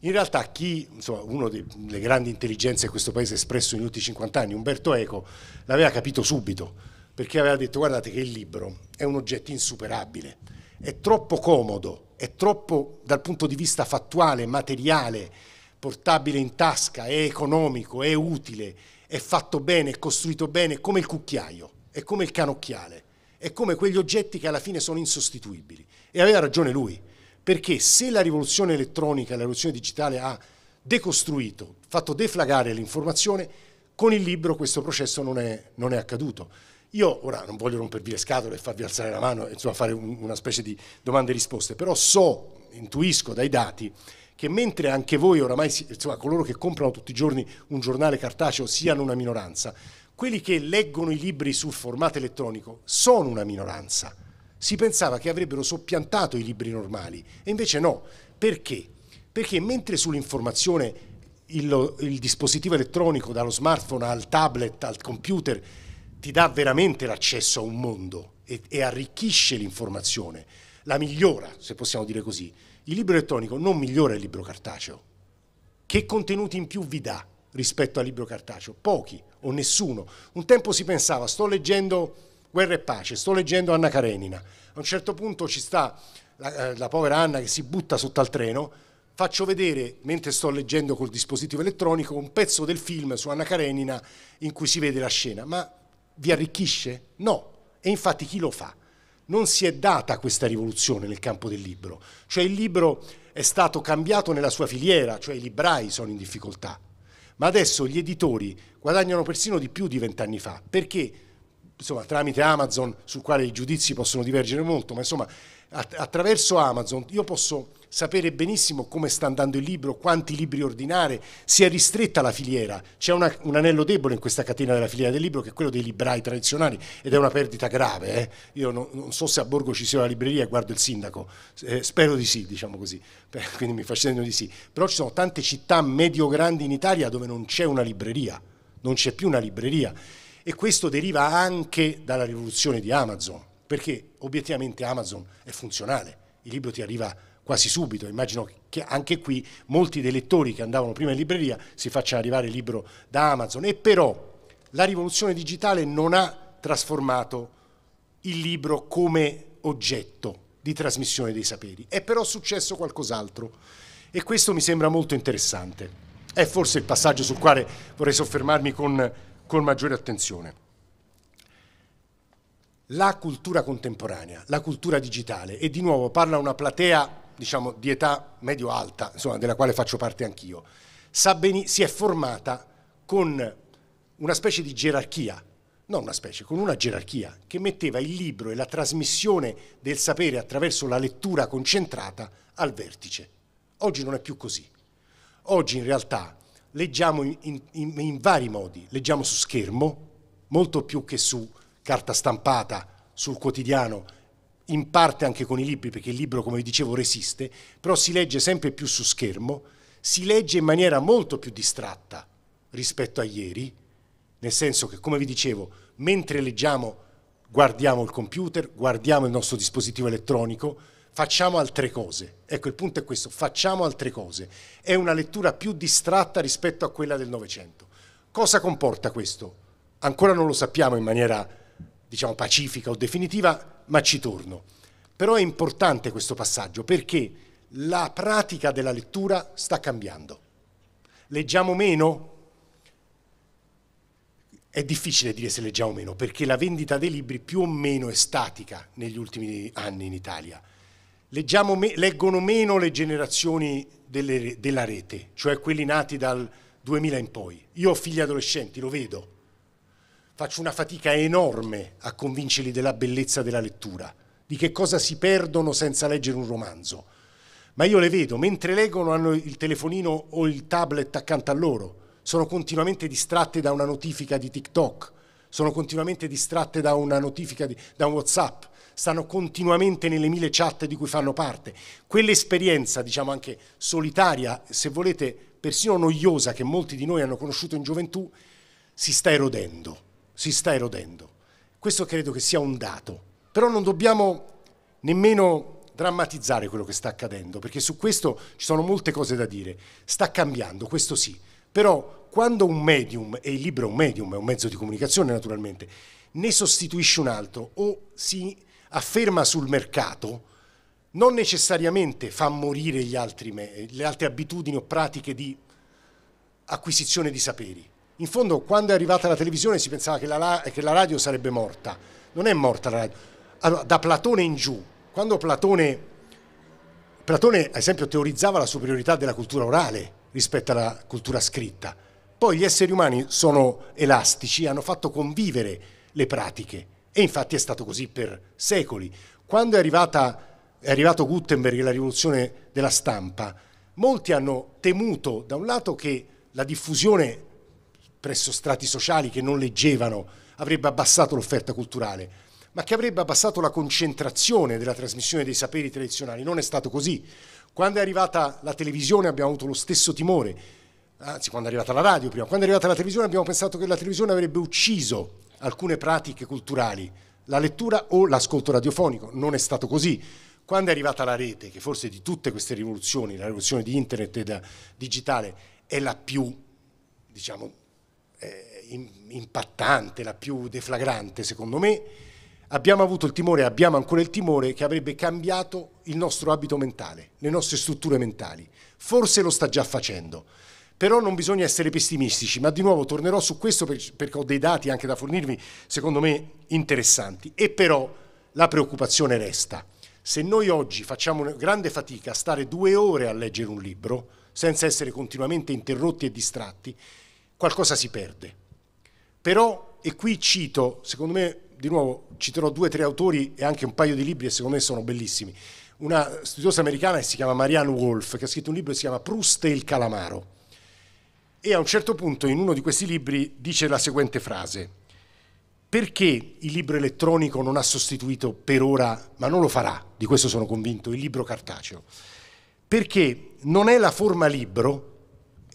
In realtà chi, insomma, una delle grandi intelligenze che questo paese ha espresso negli ultimi 50 anni, Umberto Eco, l'aveva capito subito, perché aveva detto guardate che il libro è un oggetto insuperabile, è troppo comodo, è troppo dal punto di vista fattuale, materiale, portabile in tasca, è economico, è utile, è fatto bene, è costruito bene, è come il cucchiaio, è come il canocchiale, è come quegli oggetti che alla fine sono insostituibili. E aveva ragione lui, perché se la rivoluzione elettronica, la rivoluzione digitale ha decostruito, fatto deflagare l'informazione, con il libro questo processo non è, non è accaduto. Io ora non voglio rompervi le scatole e farvi alzare la mano, insomma fare un, una specie di domande e risposte, però so, intuisco dai dati che mentre anche voi oramai, insomma, coloro che comprano tutti i giorni un giornale cartaceo siano una minoranza, quelli che leggono i libri sul formato elettronico sono una minoranza. Si pensava che avrebbero soppiantato i libri normali e invece no. Perché? Perché mentre sull'informazione il, il dispositivo elettronico, dallo smartphone al tablet, al computer, ti dà veramente l'accesso a un mondo e, e arricchisce l'informazione, la migliora, se possiamo dire così. Il libro elettronico non migliora il libro cartaceo. Che contenuti in più vi dà rispetto al libro cartaceo? Pochi o nessuno. Un tempo si pensava, sto leggendo Guerra e Pace, sto leggendo Anna Karenina. A un certo punto ci sta la, eh, la povera Anna che si butta sotto al treno, faccio vedere, mentre sto leggendo col dispositivo elettronico, un pezzo del film su Anna Karenina in cui si vede la scena, ma vi arricchisce? No. E infatti chi lo fa? non si è data questa rivoluzione nel campo del libro, cioè il libro è stato cambiato nella sua filiera, cioè i librai sono in difficoltà, ma adesso gli editori guadagnano persino di più di vent'anni fa, perché insomma, tramite Amazon, sul quale i giudizi possono divergere molto, ma insomma attraverso Amazon io posso sapere benissimo come sta andando il libro, quanti libri ordinare, si è ristretta la filiera, c'è una, un anello debole in questa catena della filiera del libro che è quello dei librai tradizionali ed è una perdita grave. Eh? Io non, non, so se a Borgo ci sia una libreria guardo il sindaco, eh, spero di sì, diciamo così, [laughs] quindi mi facendo di sì, però ci sono tante città medio-grandi in Italia dove non c'è una libreria, non c'è più una libreria e questo deriva anche dalla rivoluzione di Amazon perché obiettivamente Amazon è funzionale, il libro ti arriva quasi subito, immagino che anche qui molti dei lettori che andavano prima in libreria si facciano arrivare il libro da Amazon e però la rivoluzione digitale non ha trasformato il libro come oggetto di trasmissione dei saperi, è però successo qualcos'altro e questo mi sembra molto interessante. È forse il passaggio sul quale vorrei soffermarmi con, con maggiore attenzione la cultura contemporanea, la cultura digitale e di nuovo parla una platea diciamo, di età medio-alta, insomma, della quale faccio parte anch'io, si è formata con una specie di gerarchia, non una specie, con una gerarchia che metteva il libro e la trasmissione del sapere attraverso la lettura concentrata al vertice. Oggi non è più così. Oggi in realtà leggiamo in, in, in vari modi, leggiamo su schermo, molto più che su carta stampata sul quotidiano, in parte anche con i libri, perché il libro, come vi dicevo, resiste, però si legge sempre più su schermo, si legge in maniera molto più distratta rispetto a ieri, nel senso che, come vi dicevo, mentre leggiamo guardiamo il computer, guardiamo il nostro dispositivo elettronico, facciamo altre cose. Ecco, il punto è questo, facciamo altre cose. È una lettura più distratta rispetto a quella del Novecento. Cosa comporta questo? Ancora non lo sappiamo in maniera diciamo, pacifica o definitiva, ma ci torno. Però è importante questo passaggio perché la pratica della lettura sta cambiando. Leggiamo meno? È difficile dire se leggiamo meno, perché la vendita dei libri più o meno è statica negli ultimi anni in Italia. Me, leggono meno le generazioni delle, della rete, cioè quelli nati dal 2000 in poi. Io ho figli adolescenti, lo vedo faccio una fatica enorme a convincerli della bellezza della lettura, di che cosa si perdono senza leggere un romanzo. Ma io le vedo, mentre leggono hanno il telefonino o il tablet accanto a loro, sono continuamente distratte da una notifica di TikTok, sono continuamente distratte da una notifica di, da un WhatsApp, stanno continuamente nelle mille chat di cui fanno parte. Quell'esperienza, diciamo anche solitaria, se volete, persino noiosa che molti di noi hanno conosciuto in gioventù, si sta erodendo si sta erodendo. Questo credo che sia un dato, però non dobbiamo nemmeno drammatizzare quello che sta accadendo, perché su questo ci sono molte cose da dire. Sta cambiando, questo sì, però quando un medium, e il libro è un medium, è un mezzo di comunicazione naturalmente, ne sostituisce un altro o si afferma sul mercato, non necessariamente fa morire altri, le altre abitudini o pratiche di acquisizione di saperi. In fondo quando è arrivata la televisione si pensava che la, che la radio sarebbe morta, non è morta la radio. Allora, da Platone in giù, quando Platone, Platone ad esempio teorizzava la superiorità della cultura orale rispetto alla cultura scritta, poi gli esseri umani sono elastici, hanno fatto convivere le pratiche e infatti è stato così per secoli. Quando è, arrivata, è arrivato Gutenberg e la rivoluzione della stampa, molti hanno temuto da un lato che la diffusione presso strati sociali che non leggevano, avrebbe abbassato l'offerta culturale, ma che avrebbe abbassato la concentrazione della trasmissione dei saperi tradizionali. Non è stato così. Quando è arrivata la televisione abbiamo avuto lo stesso timore, anzi quando è arrivata la radio prima, quando è arrivata la televisione abbiamo pensato che la televisione avrebbe ucciso alcune pratiche culturali, la lettura o l'ascolto radiofonico. Non è stato così. Quando è arrivata la rete, che forse di tutte queste rivoluzioni, la rivoluzione di internet e da digitale, è la più, diciamo, eh, impattante, la più deflagrante secondo me, abbiamo avuto il timore, abbiamo ancora il timore che avrebbe cambiato il nostro abito mentale, le nostre strutture mentali. Forse lo sta già facendo, però non bisogna essere pessimistici, ma di nuovo tornerò su questo perché ho dei dati anche da fornirvi, secondo me, interessanti. E però la preoccupazione resta. Se noi oggi facciamo una grande fatica a stare due ore a leggere un libro, senza essere continuamente interrotti e distratti, qualcosa si perde. Però, e qui cito, secondo me, di nuovo, citerò due o tre autori e anche un paio di libri che secondo me sono bellissimi. Una studiosa americana che si chiama Marianne Wolf, che ha scritto un libro che si chiama Proust e il calamaro. E a un certo punto in uno di questi libri dice la seguente frase. Perché il libro elettronico non ha sostituito per ora, ma non lo farà, di questo sono convinto, il libro cartaceo? Perché non è la forma libro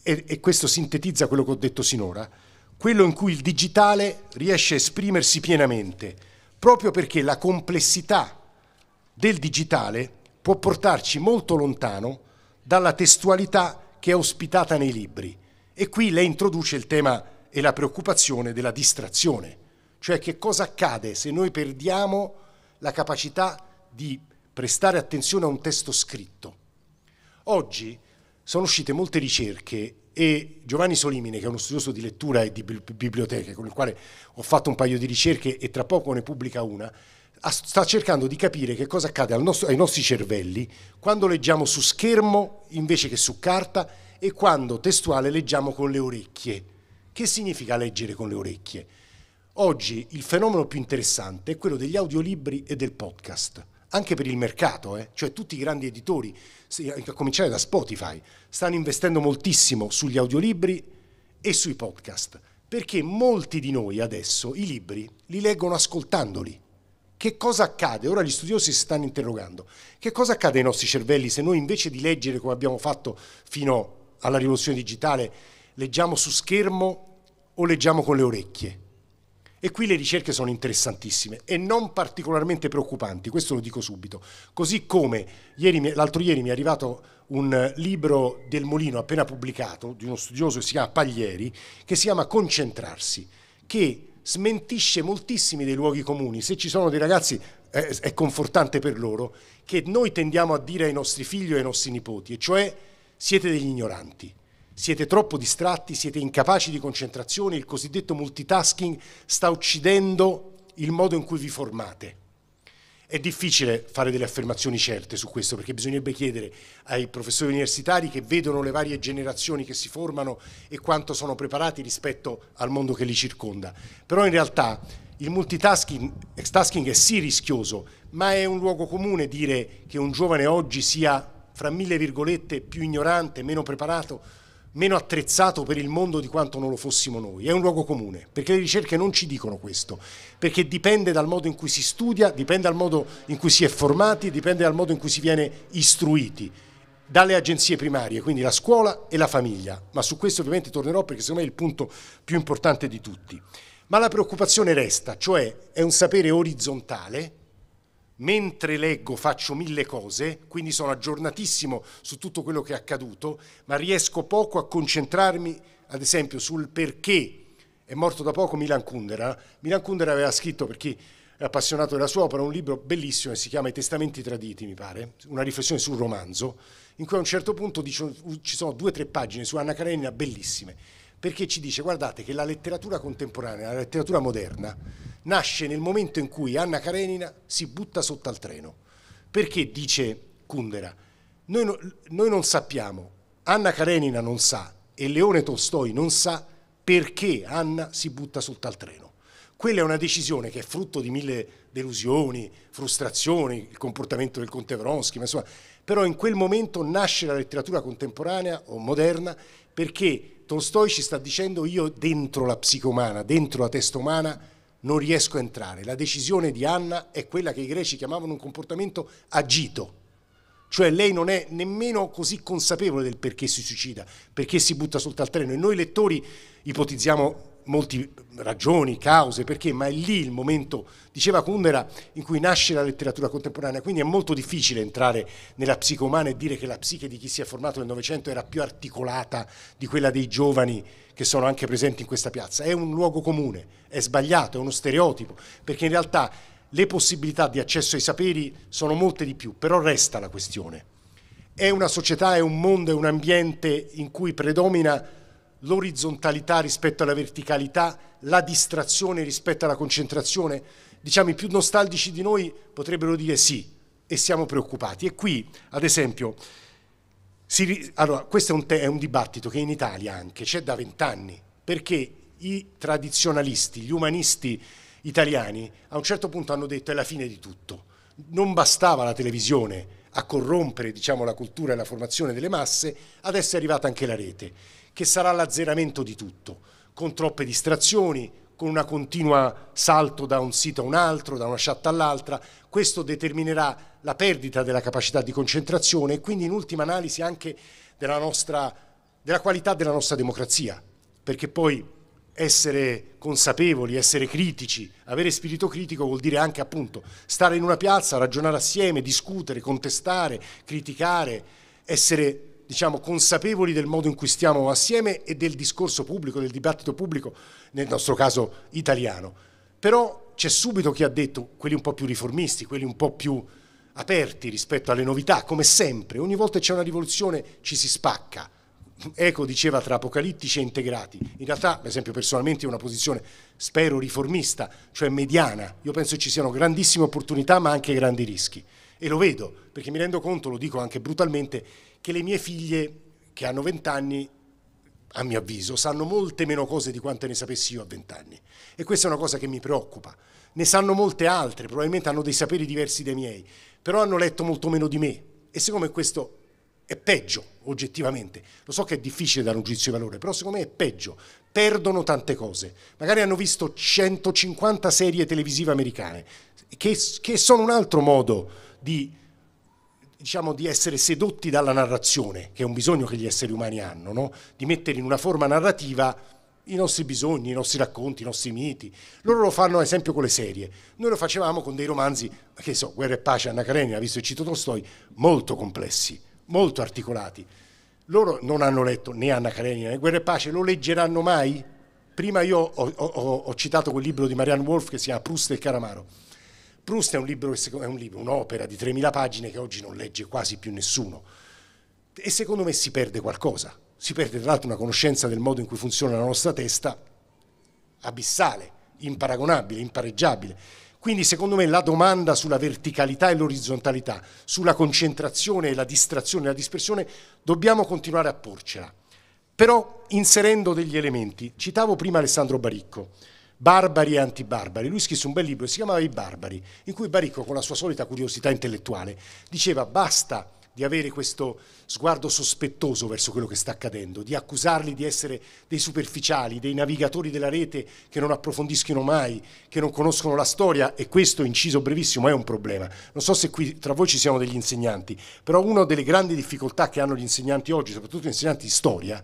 e, e questo sintetizza quello che ho detto sinora, quello in cui il digitale riesce a esprimersi pienamente, proprio perché la complessità del digitale può portarci molto lontano dalla testualità che è ospitata nei libri. E qui lei introduce il tema e la preoccupazione della distrazione, cioè che cosa accade se noi perdiamo la capacità di prestare attenzione a un testo scritto. Oggi sono uscite molte ricerche e Giovanni Solimine, che è uno studioso di lettura e di biblioteche, con il quale ho fatto un paio di ricerche e tra poco ne pubblica una, sta cercando di capire che cosa accade nostro, ai nostri cervelli quando leggiamo su schermo invece che su carta e quando testuale leggiamo con le orecchie. Che significa leggere con le orecchie? Oggi il fenomeno più interessante è quello degli audiolibri e del podcast, anche per il mercato, eh? cioè tutti i grandi editori a cominciare da Spotify, stanno investendo moltissimo sugli audiolibri e sui podcast, perché molti di noi adesso i libri li leggono ascoltandoli. Che cosa accade? Ora gli studiosi si stanno interrogando. Che cosa accade ai nostri cervelli se noi invece di leggere come abbiamo fatto fino alla rivoluzione digitale, leggiamo su schermo o leggiamo con le orecchie? E qui le ricerche sono interessantissime e non particolarmente preoccupanti, questo lo dico subito. Così come ieri, l'altro ieri mi è arrivato un libro del Molino appena pubblicato, di uno studioso che si chiama Paglieri, che si chiama Concentrarsi, che smentisce moltissimi dei luoghi comuni. Se ci sono dei ragazzi, è confortante per loro, che noi tendiamo a dire ai nostri figli e ai nostri nipoti, e cioè siete degli ignoranti siete troppo distratti, siete incapaci di concentrazione, il cosiddetto multitasking sta uccidendo il modo in cui vi formate. È difficile fare delle affermazioni certe su questo perché bisognerebbe chiedere ai professori universitari che vedono le varie generazioni che si formano e quanto sono preparati rispetto al mondo che li circonda. Però in realtà il multitasking è sì rischioso, ma è un luogo comune dire che un giovane oggi sia, fra mille virgolette, più ignorante, meno preparato meno attrezzato per il mondo di quanto non lo fossimo noi. È un luogo comune, perché le ricerche non ci dicono questo, perché dipende dal modo in cui si studia, dipende dal modo in cui si è formati, dipende dal modo in cui si viene istruiti dalle agenzie primarie, quindi la scuola e la famiglia, ma su questo ovviamente tornerò perché secondo me è il punto più importante di tutti. Ma la preoccupazione resta, cioè è un sapere orizzontale mentre leggo faccio mille cose, quindi sono aggiornatissimo su tutto quello che è accaduto, ma riesco poco a concentrarmi, ad esempio, sul perché è morto da poco Milan Kundera. Milan Kundera aveva scritto, per chi è appassionato della sua opera, un libro bellissimo che si chiama I testamenti traditi, mi pare, una riflessione sul romanzo, in cui a un certo punto dice, ci sono due o tre pagine su Anna Karenina bellissime, perché ci dice, guardate, che la letteratura contemporanea, la letteratura moderna, nasce nel momento in cui Anna Karenina si butta sotto al treno. Perché dice Kundera, noi, no, noi non sappiamo, Anna Karenina non sa e Leone Tolstoi non sa perché Anna si butta sotto al treno. Quella è una decisione che è frutto di mille delusioni, frustrazioni, il comportamento del conte Vronsky, ma insomma, però in quel momento nasce la letteratura contemporanea o moderna perché Tolstoi ci sta dicendo io dentro la psicomana, dentro la testa umana, non riesco a entrare. La decisione di Anna è quella che i greci chiamavano un comportamento agito, cioè lei non è nemmeno così consapevole del perché si suicida, perché si butta sotto al treno e noi lettori ipotizziamo molte ragioni, cause, perché, ma è lì il momento, diceva Kundera, in cui nasce la letteratura contemporanea, quindi è molto difficile entrare nella psiche umana e dire che la psiche di chi si è formato nel Novecento era più articolata di quella dei giovani che sono anche presenti in questa piazza. È un luogo comune, è sbagliato, è uno stereotipo, perché in realtà le possibilità di accesso ai saperi sono molte di più, però resta la questione. È una società, è un mondo, è un ambiente in cui predomina l'orizzontalità rispetto alla verticalità, la distrazione rispetto alla concentrazione. Diciamo i più nostalgici di noi potrebbero dire sì e siamo preoccupati. E qui, ad esempio, si, allora, questo è un, è un, dibattito che in Italia anche c'è da vent'anni, perché i tradizionalisti, gli umanisti italiani a un certo punto hanno detto è la fine di tutto, non bastava la televisione a corrompere diciamo, la cultura e la formazione delle masse, adesso è arrivata anche la rete, che sarà l'azzeramento di tutto, con troppe distrazioni, con una continua salto da un sito a un altro, da una chat all'altra, questo determinerà la perdita della capacità di concentrazione e quindi in ultima analisi anche della, nostra, della qualità della nostra democrazia, perché poi essere consapevoli, essere critici, avere spirito critico vuol dire anche appunto stare in una piazza, ragionare assieme, discutere, contestare, criticare, essere diciamo, consapevoli del modo in cui stiamo assieme e del discorso pubblico, del dibattito pubblico, nel nostro caso italiano. Però c'è subito chi ha detto, quelli un po' più riformisti, quelli un po' più aperti rispetto alle novità, come sempre, ogni volta che c'è una rivoluzione ci si spacca. Eco diceva tra apocalittici e integrati, in realtà per esempio personalmente ho una posizione spero riformista, cioè mediana, io penso ci siano grandissime opportunità ma anche grandi rischi e lo vedo perché mi rendo conto, lo dico anche brutalmente, che le mie figlie, che hanno 20 anni, a mio avviso, sanno molte meno cose di quante ne sapessi io a 20 anni. E questa è una cosa che mi preoccupa. Ne sanno molte altre, probabilmente hanno dei saperi diversi dai miei, però hanno letto molto meno di me. E secondo me questo è peggio, oggettivamente. Lo so che è difficile dare un giudizio di valore, però secondo me è peggio. Perdono tante cose. Magari hanno visto 150 serie televisive americane, che, che sono un altro modo di diciamo, di essere sedotti dalla narrazione, che è un bisogno che gli esseri umani hanno, no? di mettere in una forma narrativa i nostri bisogni, i nostri racconti, i nostri miti. Loro lo fanno ad esempio con le serie. Noi lo facevamo con dei romanzi, che so, Guerra e Pace, Anna Karenina, visto che cito Tolstoi, molto complessi, molto articolati. Loro non hanno letto né Anna Karenina né Guerra e Pace, lo leggeranno mai? Prima io ho, ho, ho citato quel libro di Marianne Wolff che si chiama Proust e Caramaro Proust è un libro, è un libro un'opera di 3.000 pagine che oggi non legge quasi più nessuno e secondo me si perde qualcosa, si perde tra l'altro una conoscenza del modo in cui funziona la nostra testa abissale, imparagonabile, impareggiabile. Quindi secondo me la domanda sulla verticalità e l'orizzontalità, sulla concentrazione e la distrazione e la dispersione, dobbiamo continuare a porcela, però inserendo degli elementi. Citavo prima Alessandro Baricco Barbari e antibarbari. Lui scrisse un bel libro, si chiamava I Barbari, in cui Baricco, con la sua solita curiosità intellettuale, diceva basta di avere questo sguardo sospettoso verso quello che sta accadendo, di accusarli di essere dei superficiali, dei navigatori della rete che non approfondiscono mai, che non conoscono la storia e questo, inciso brevissimo, è un problema. Non so se qui tra voi ci siano degli insegnanti, però una delle grandi difficoltà che hanno gli insegnanti oggi, soprattutto gli insegnanti di storia,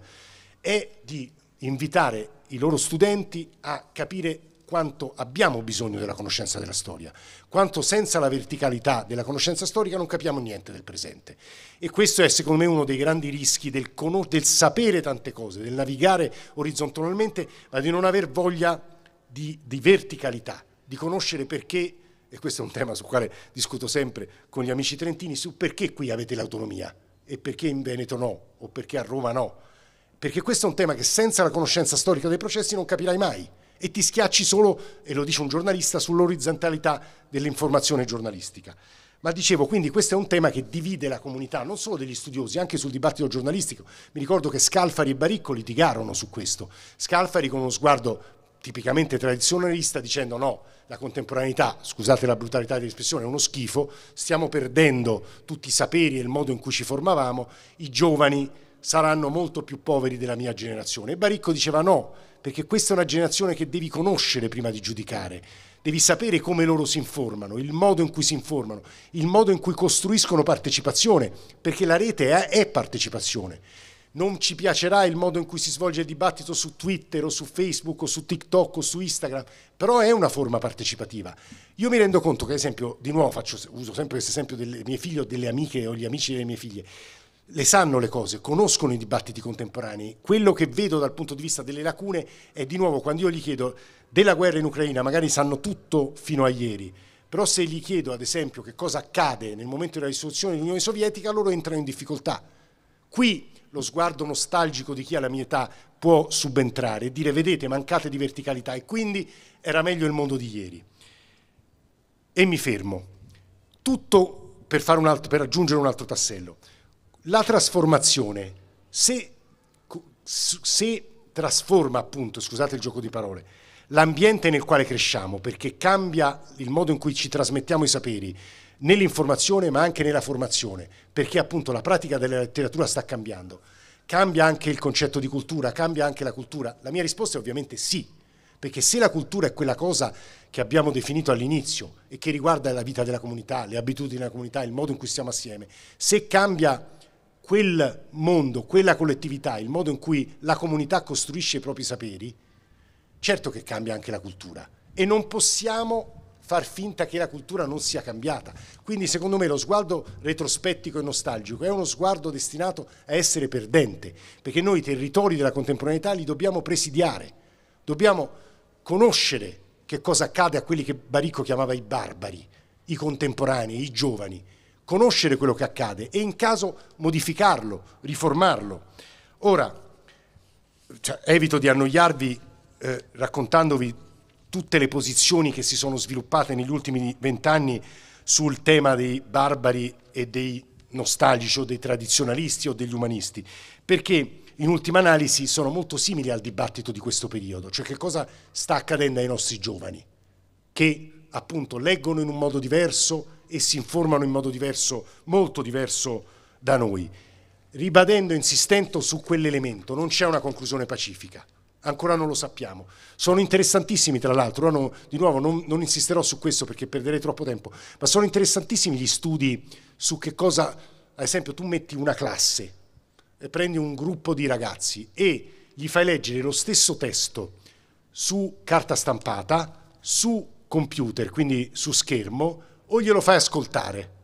è di invitare i loro studenti a capire quanto abbiamo bisogno della conoscenza della storia, quanto senza la verticalità della conoscenza storica non capiamo niente del presente. E questo è secondo me uno dei grandi rischi del, del sapere tante cose, del navigare orizzontalmente, ma di non aver voglia di, di verticalità, di conoscere perché, e questo è un tema sul quale discuto sempre con gli amici trentini, su perché qui avete l'autonomia e perché in Veneto no, o perché a Roma no perché questo è un tema che senza la conoscenza storica dei processi non capirai mai e ti schiacci solo, e lo dice un giornalista, sull'orizzontalità dell'informazione giornalistica. Ma dicevo, quindi questo è un tema che divide la comunità, non solo degli studiosi, anche sul dibattito giornalistico. Mi ricordo che Scalfari e Baricco litigarono su questo. Scalfari con uno sguardo tipicamente tradizionalista dicendo no, la contemporaneità, scusate la brutalità dell'espressione, è uno schifo, stiamo perdendo tutti i saperi e il modo in cui ci formavamo, i giovani saranno molto più poveri della mia generazione. E Baricco diceva no, perché questa è una generazione che devi conoscere prima di giudicare, devi sapere come loro si informano, il modo in cui si informano, il modo in cui costruiscono partecipazione, perché la rete è, partecipazione. Non ci piacerà il modo in cui si svolge il dibattito su Twitter o su Facebook o su TikTok o su Instagram, però è una forma partecipativa. Io mi rendo conto che, ad esempio, di nuovo faccio, uso sempre questo esempio delle mie figlie o delle amiche o gli amici delle mie figlie le sanno le cose, conoscono i dibattiti contemporanei. Quello che vedo dal punto di vista delle lacune è di nuovo quando io gli chiedo della guerra in Ucraina, magari sanno tutto fino a ieri, però se gli chiedo ad esempio che cosa accade nel momento della risoluzione dell'Unione Sovietica, loro entrano in difficoltà. Qui lo sguardo nostalgico di chi ha la mia età può subentrare e dire vedete mancate di verticalità e quindi era meglio il mondo di ieri. E mi fermo. Tutto per, altro, per aggiungere un altro tassello la trasformazione, se, se trasforma appunto, scusate il gioco di parole, l'ambiente nel quale cresciamo, perché cambia il modo in cui ci trasmettiamo i saperi, nell'informazione ma anche nella formazione, perché appunto la pratica della letteratura sta cambiando. Cambia anche il concetto di cultura, cambia anche la cultura. La mia risposta è ovviamente sì, perché se la cultura è quella cosa che abbiamo definito all'inizio e che riguarda la vita della comunità, le abitudini della comunità, il modo in cui stiamo assieme, se cambia quel mondo, quella collettività, il modo in cui la comunità costruisce i propri saperi, certo che cambia anche la cultura e non possiamo far finta che la cultura non sia cambiata. Quindi secondo me lo sguardo retrospettico e nostalgico è uno sguardo destinato a essere perdente, perché noi i territori della contemporaneità li dobbiamo presidiare, dobbiamo conoscere che cosa accade a quelli che Baricco chiamava i barbari, i contemporanei, i giovani, conoscere quello che accade e in caso modificarlo, riformarlo. Ora, cioè, evito di annoiarvi eh, raccontandovi tutte le posizioni che si sono sviluppate negli ultimi vent'anni sul tema dei barbari e dei nostalgici o dei tradizionalisti o degli umanisti, perché in ultima analisi sono molto simili al dibattito di questo periodo, cioè che cosa sta accadendo ai nostri giovani, che appunto leggono in un modo diverso, e si informano in modo diverso, molto diverso da noi. Ribadendo, insistendo su quell'elemento, non c'è una conclusione pacifica, ancora non lo sappiamo. Sono interessantissimi, tra l'altro, no, di nuovo non, non insisterò su questo perché perderei troppo tempo, ma sono interessantissimi gli studi su che cosa, ad esempio, tu metti una classe, eh, prendi un gruppo di ragazzi e gli fai leggere lo stesso testo su carta stampata, su computer, quindi su schermo, o glielo fai ascoltare.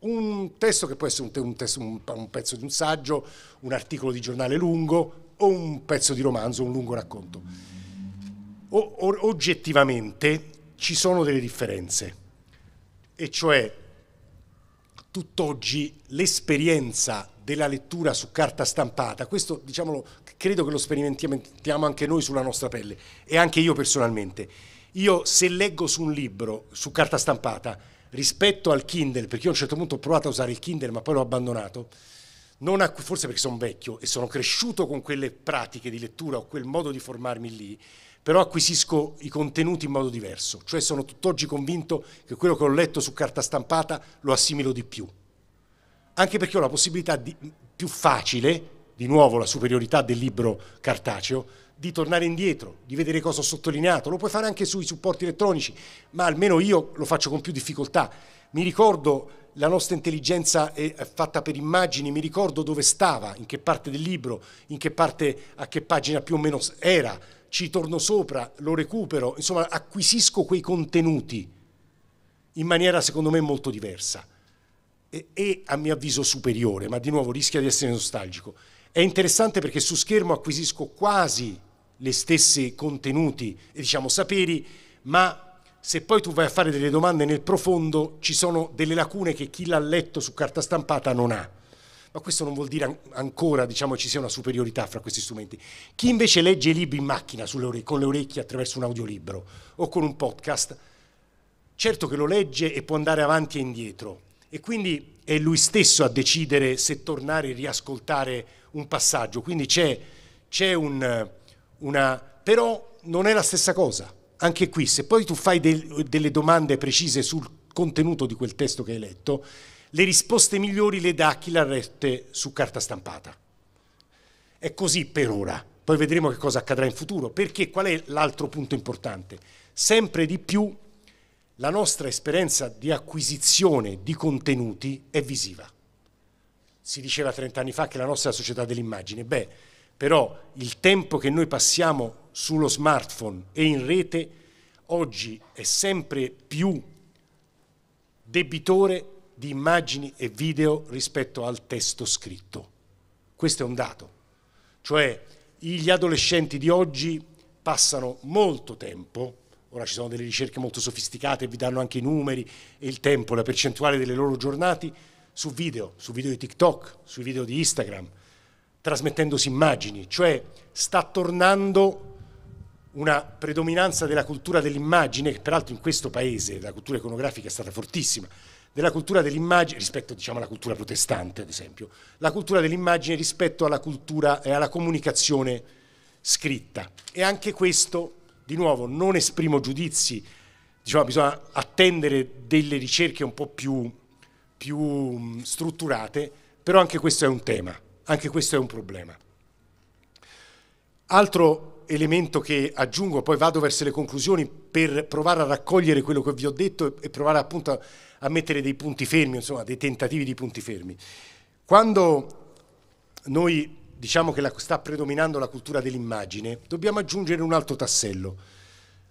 Un testo che può essere un, un, testo, un, un pezzo di un saggio, un articolo di giornale lungo o un pezzo di romanzo, un lungo racconto. O, o, oggettivamente ci sono delle differenze, e cioè tutt'oggi l'esperienza della lettura su carta stampata, questo diciamolo, credo che lo sperimentiamo anche noi sulla nostra pelle e anche io personalmente io se leggo su un libro, su carta stampata, rispetto al Kindle, perché io a un certo punto ho provato a usare il Kindle ma poi l'ho abbandonato, a, forse perché sono vecchio e sono cresciuto con quelle pratiche di lettura o quel modo di formarmi lì, però acquisisco i contenuti in modo diverso, cioè sono tutt'oggi convinto che quello che ho letto su carta stampata lo assimilo di più, anche perché ho la possibilità di, più facile, di nuovo la superiorità del libro cartaceo, di tornare indietro, di vedere cosa ho sottolineato, lo puoi fare anche sui supporti elettronici, ma almeno io lo faccio con più difficoltà. Mi ricordo la nostra intelligenza è eh, fatta per immagini, mi ricordo dove stava, in che parte del libro, in che parte, a che pagina più o meno era, ci torno sopra, lo recupero, insomma acquisisco quei contenuti in maniera secondo me molto diversa e, e a mio avviso superiore, ma di nuovo rischia di essere nostalgico. È interessante perché su schermo acquisisco quasi le stesse contenuti e diciamo saperi, ma se poi tu vai a fare delle domande nel profondo ci sono delle lacune che chi l'ha letto su carta stampata non ha. Ma questo non vuol dire ancora diciamo, ci sia una superiorità fra questi strumenti. Chi invece legge i libri in macchina con le orecchie attraverso un audiolibro o con un podcast, certo che lo legge e può andare avanti e indietro. E quindi è lui stesso a decidere se tornare e riascoltare un passaggio. Quindi c'è, c'è un una... però non è la stessa cosa. Anche qui, se poi tu fai del, delle domande precise sul contenuto di quel testo che hai letto, le risposte migliori le dà chi l'ha rette su carta stampata. È così per ora, poi vedremo che cosa accadrà in futuro, perché qual è l'altro punto importante? Sempre di più la nostra esperienza di acquisizione di contenuti è visiva. Si diceva 30 anni fa che la nostra è la società dell'immagine. Beh, però il tempo che noi passiamo sullo smartphone e in rete oggi è sempre più debitore di immagini e video rispetto al testo scritto. Questo è un dato. Cioè gli adolescenti di oggi passano molto tempo, ora ci sono delle ricerche molto sofisticate, vi danno anche i numeri e il tempo, la percentuale delle loro giornate, su video, su video di TikTok, sui video di Instagram, trasmettendosi immagini, cioè sta tornando una predominanza della cultura dell'immagine, che peraltro in questo paese la cultura iconografica è stata fortissima, della cultura dell'immagine rispetto diciamo, alla cultura protestante, ad esempio, la cultura dell'immagine rispetto alla cultura e alla comunicazione scritta. E anche questo, di nuovo, non esprimo giudizi, diciamo, bisogna attendere delle ricerche un po' più, più mm, strutturate, però anche questo è un tema. Anche questo è un problema. Altro elemento che aggiungo, poi vado verso le conclusioni per provare a raccogliere quello che vi ho detto e provare appunto a, a mettere dei punti fermi, insomma dei tentativi di punti fermi. Quando noi diciamo che la, sta predominando la cultura dell'immagine, dobbiamo aggiungere un altro tassello.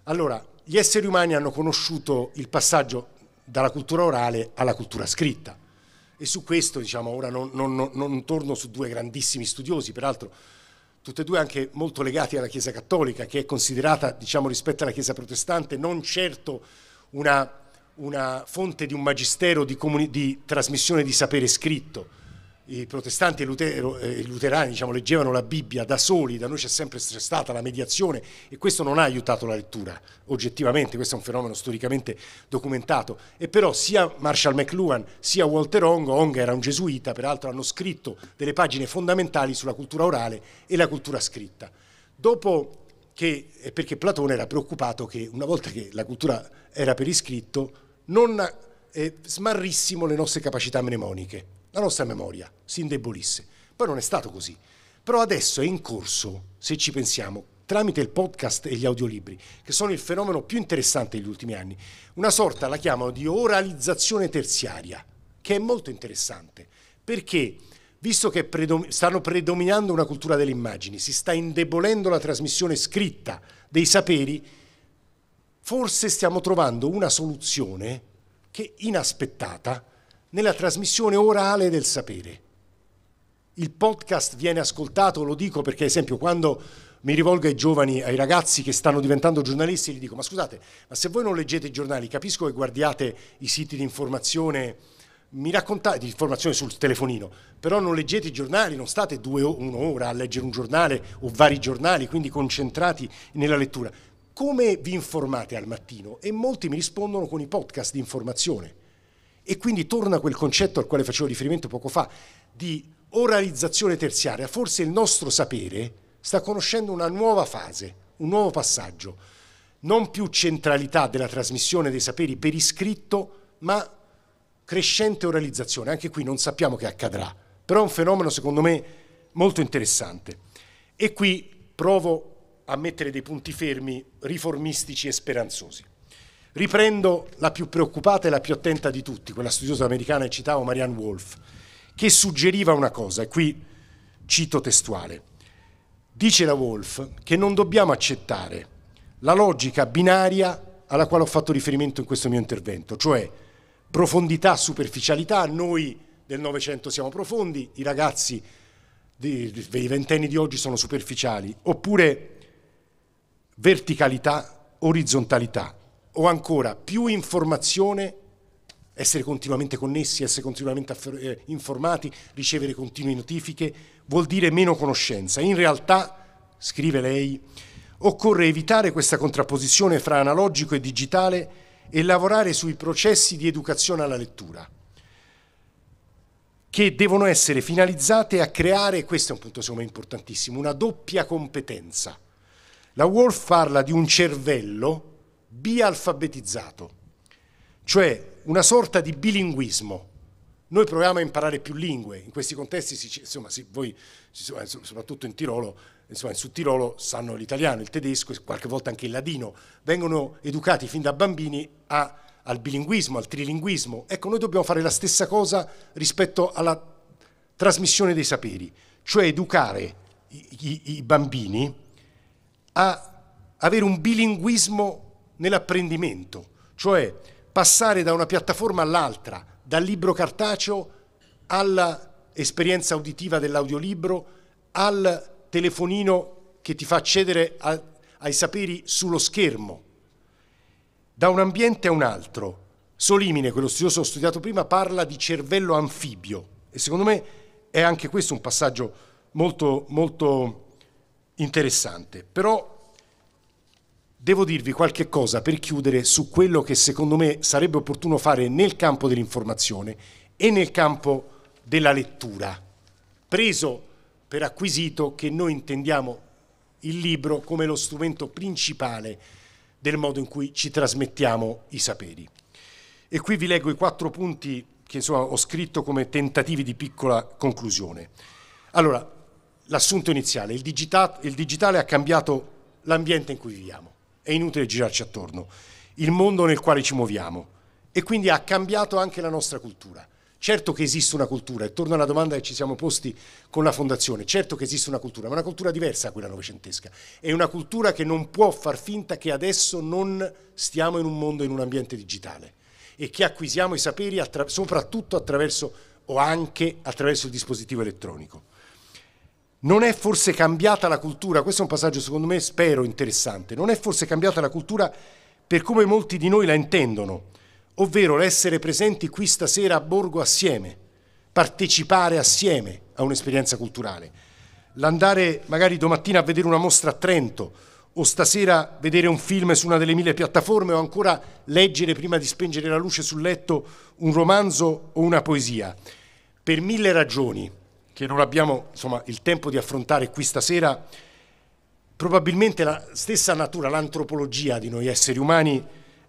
Allora, gli esseri umani hanno conosciuto il passaggio dalla cultura orale alla cultura scritta. E su questo, diciamo, ora non, non, non torno su due grandissimi studiosi, peraltro tutti e due anche molto legati alla Chiesa Cattolica, che è considerata, diciamo, rispetto alla Chiesa Protestante, non certo una, una fonte di un magistero di, di trasmissione di sapere scritto, i protestanti e, Lutero, eh, i luterani diciamo, leggevano la Bibbia da soli, da noi c'è sempre stata la mediazione e questo non ha aiutato la lettura, oggettivamente, questo è un fenomeno storicamente documentato. E però sia Marshall McLuhan sia Walter Ong, Ong era un gesuita, peraltro hanno scritto delle pagine fondamentali sulla cultura orale e la cultura scritta. Dopo che, eh, perché Platone era preoccupato che una volta che la cultura era per iscritto, non eh, smarrissimo le nostre capacità mnemoniche la nostra memoria si indebolisse. Poi non è stato così. Però adesso è in corso, se ci pensiamo, tramite il podcast e gli audiolibri, che sono il fenomeno più interessante degli ultimi anni, una sorta, la chiamano, di oralizzazione terziaria, che è molto interessante, perché visto che predom- stanno predominando una cultura delle immagini, si sta indebolendo la trasmissione scritta dei saperi, forse stiamo trovando una soluzione che inaspettata, nella trasmissione orale del sapere. Il podcast viene ascoltato, lo dico perché ad esempio quando mi rivolgo ai giovani, ai ragazzi che stanno diventando giornalisti, gli dico ma scusate, ma se voi non leggete i giornali, capisco che guardiate i siti di informazione, mi raccontate di informazione sul telefonino, però non leggete i giornali, non state due, o un'ora a leggere un giornale o vari giornali, quindi concentrati nella lettura. Come vi informate al mattino? E molti mi rispondono con i podcast di informazione e quindi torna quel concetto al quale facevo riferimento poco fa, di oralizzazione terziaria. Forse il nostro sapere sta conoscendo una nuova fase, un nuovo passaggio. Non più centralità della trasmissione dei saperi per iscritto, ma crescente oralizzazione. Anche qui non sappiamo che accadrà, però è un fenomeno secondo me molto interessante. E qui provo a mettere dei punti fermi riformistici e speranzosi. Riprendo la più preoccupata e la più attenta di tutti, quella studiosa americana che citavo, Marianne Wolf, che suggeriva una cosa, e qui cito testuale. Dice la Wolf che non dobbiamo accettare la logica binaria alla quale ho fatto riferimento in questo mio intervento, cioè profondità, superficialità, noi del Novecento siamo profondi, i ragazzi dei ventenni di oggi sono superficiali, oppure verticalità, orizzontalità o ancora più informazione, essere continuamente connessi, essere continuamente eh, informati, ricevere continue notifiche, vuol dire meno conoscenza. In realtà, scrive lei, occorre evitare questa contrapposizione fra analogico e digitale e lavorare sui processi di educazione alla lettura che devono essere finalizzate a creare, questo è un punto secondo me importantissimo, una doppia competenza. La Wolf parla di un cervello bialfabetizzato, cioè una sorta di bilinguismo. Noi proviamo a imparare più lingue, in questi contesti, insomma, voi, soprattutto in Tirolo, insomma, su Tirolo sanno l'italiano, il tedesco e qualche volta anche il ladino, vengono educati fin da bambini a, al bilinguismo, al trilinguismo. Ecco, noi dobbiamo fare la stessa cosa rispetto alla trasmissione dei saperi, cioè educare i, i, i bambini a avere un bilinguismo nell'apprendimento, cioè passare da una piattaforma all'altra, dal libro cartaceo all'esperienza uditiva dell'audiolibro, al telefonino che ti fa accedere a, ai saperi sullo schermo, da un ambiente a un altro. Solimine, quello studioso ho studiato prima, parla di cervello anfibio e secondo me è anche questo un passaggio molto, molto interessante. Però Devo dirvi qualche cosa per chiudere su quello che secondo me sarebbe opportuno fare nel campo dell'informazione e nel campo della lettura, preso per acquisito che noi intendiamo il libro come lo strumento principale del modo in cui ci trasmettiamo i saperi. E qui vi leggo i quattro punti che insomma, ho scritto come tentativi di piccola conclusione. Allora, l'assunto iniziale, il, digitale, il digitale ha cambiato l'ambiente in cui viviamo è inutile girarci attorno, il mondo nel quale ci muoviamo e quindi ha cambiato anche la nostra cultura. Certo che esiste una cultura, e torno alla domanda che ci siamo posti con la Fondazione, certo che esiste una cultura, ma una cultura diversa da quella novecentesca. È una cultura che non può far finta che adesso non stiamo in un mondo, in un ambiente digitale e che acquisiamo i saperi attra soprattutto attraverso o anche attraverso il dispositivo elettronico. Non è forse cambiata la cultura, questo è un passaggio secondo me spero interessante, non è forse cambiata la cultura per come molti di noi la intendono, ovvero l'essere presenti qui stasera a Borgo assieme, partecipare assieme a un'esperienza culturale, l'andare magari domattina a vedere una mostra a Trento o stasera vedere un film su una delle mille piattaforme o ancora leggere prima di spengere la luce sul letto un romanzo o una poesia, per mille ragioni che non abbiamo insomma, il tempo di affrontare qui stasera, probabilmente la stessa natura, l'antropologia di noi esseri umani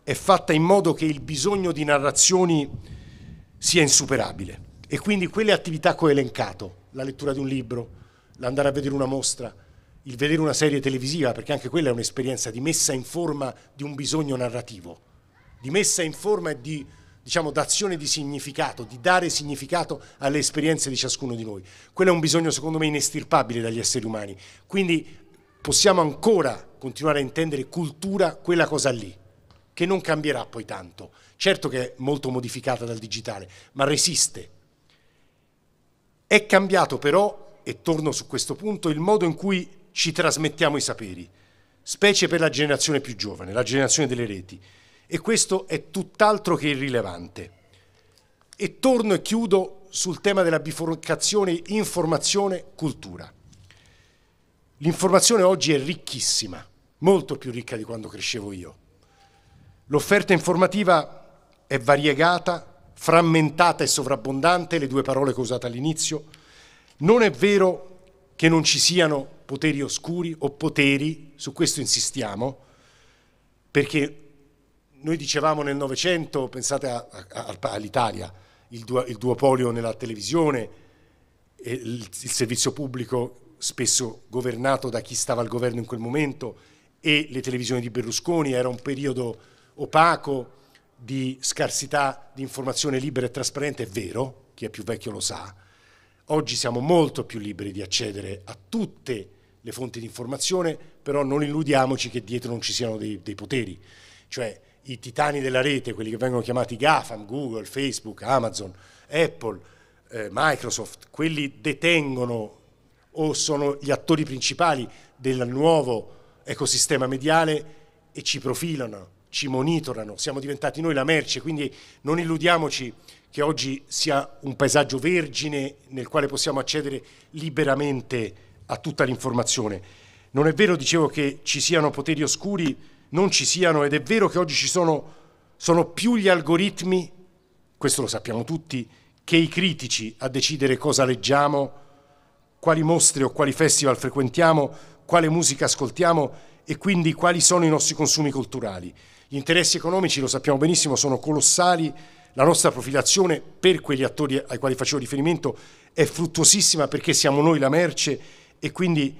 è fatta in modo che il bisogno di narrazioni sia insuperabile. E quindi quelle attività che ho elencato, la lettura di un libro, l'andare a vedere una mostra, il vedere una serie televisiva, perché anche quella è un'esperienza di messa in forma di un bisogno narrativo, di messa in forma e di diciamo, d'azione di significato, di dare significato alle esperienze di ciascuno di noi. Quello è un bisogno secondo me inestirpabile dagli esseri umani, quindi possiamo ancora continuare a intendere cultura quella cosa lì, che non cambierà poi tanto, certo che è molto modificata dal digitale, ma resiste. È cambiato però, e torno su questo punto, il modo in cui ci trasmettiamo i saperi, specie per la generazione più giovane, la generazione delle reti e questo è tutt'altro che irrilevante. E torno e chiudo sul tema della biforcazione informazione-cultura. L'informazione oggi è ricchissima, molto più ricca di quando crescevo io. L'offerta informativa è variegata, frammentata e sovrabbondante, le due parole che ho usato all'inizio. Non è vero che non ci siano poteri oscuri o poteri, su questo insistiamo, perché noi dicevamo nel Novecento, pensate a, a, all'Italia, il, du, il, duopolio nella televisione, il, il servizio pubblico spesso governato da chi stava al governo in quel momento e le televisioni di Berlusconi, era un periodo opaco di scarsità di informazione libera e trasparente, è vero, chi è più vecchio lo sa, oggi siamo molto più liberi di accedere a tutte le fonti di informazione, però non illudiamoci che dietro non ci siano dei, dei poteri, cioè i titani della rete, quelli che vengono chiamati GAFAM, Google, Facebook, Amazon, Apple, eh, Microsoft, quelli detengono o sono gli attori principali del nuovo ecosistema mediale e ci profilano, ci monitorano, siamo diventati noi la merce, quindi non illudiamoci che oggi sia un paesaggio vergine nel quale possiamo accedere liberamente a tutta l'informazione. Non è vero, dicevo, che ci siano poteri oscuri non ci siano ed è vero che oggi ci sono, sono più gli algoritmi, questo lo sappiamo tutti, che i critici a decidere cosa leggiamo, quali mostre o quali festival frequentiamo, quale musica ascoltiamo e quindi quali sono i nostri consumi culturali. Gli interessi economici, lo sappiamo benissimo, sono colossali, la nostra profilazione per quegli attori ai quali facevo riferimento è fruttuosissima perché siamo noi la merce e quindi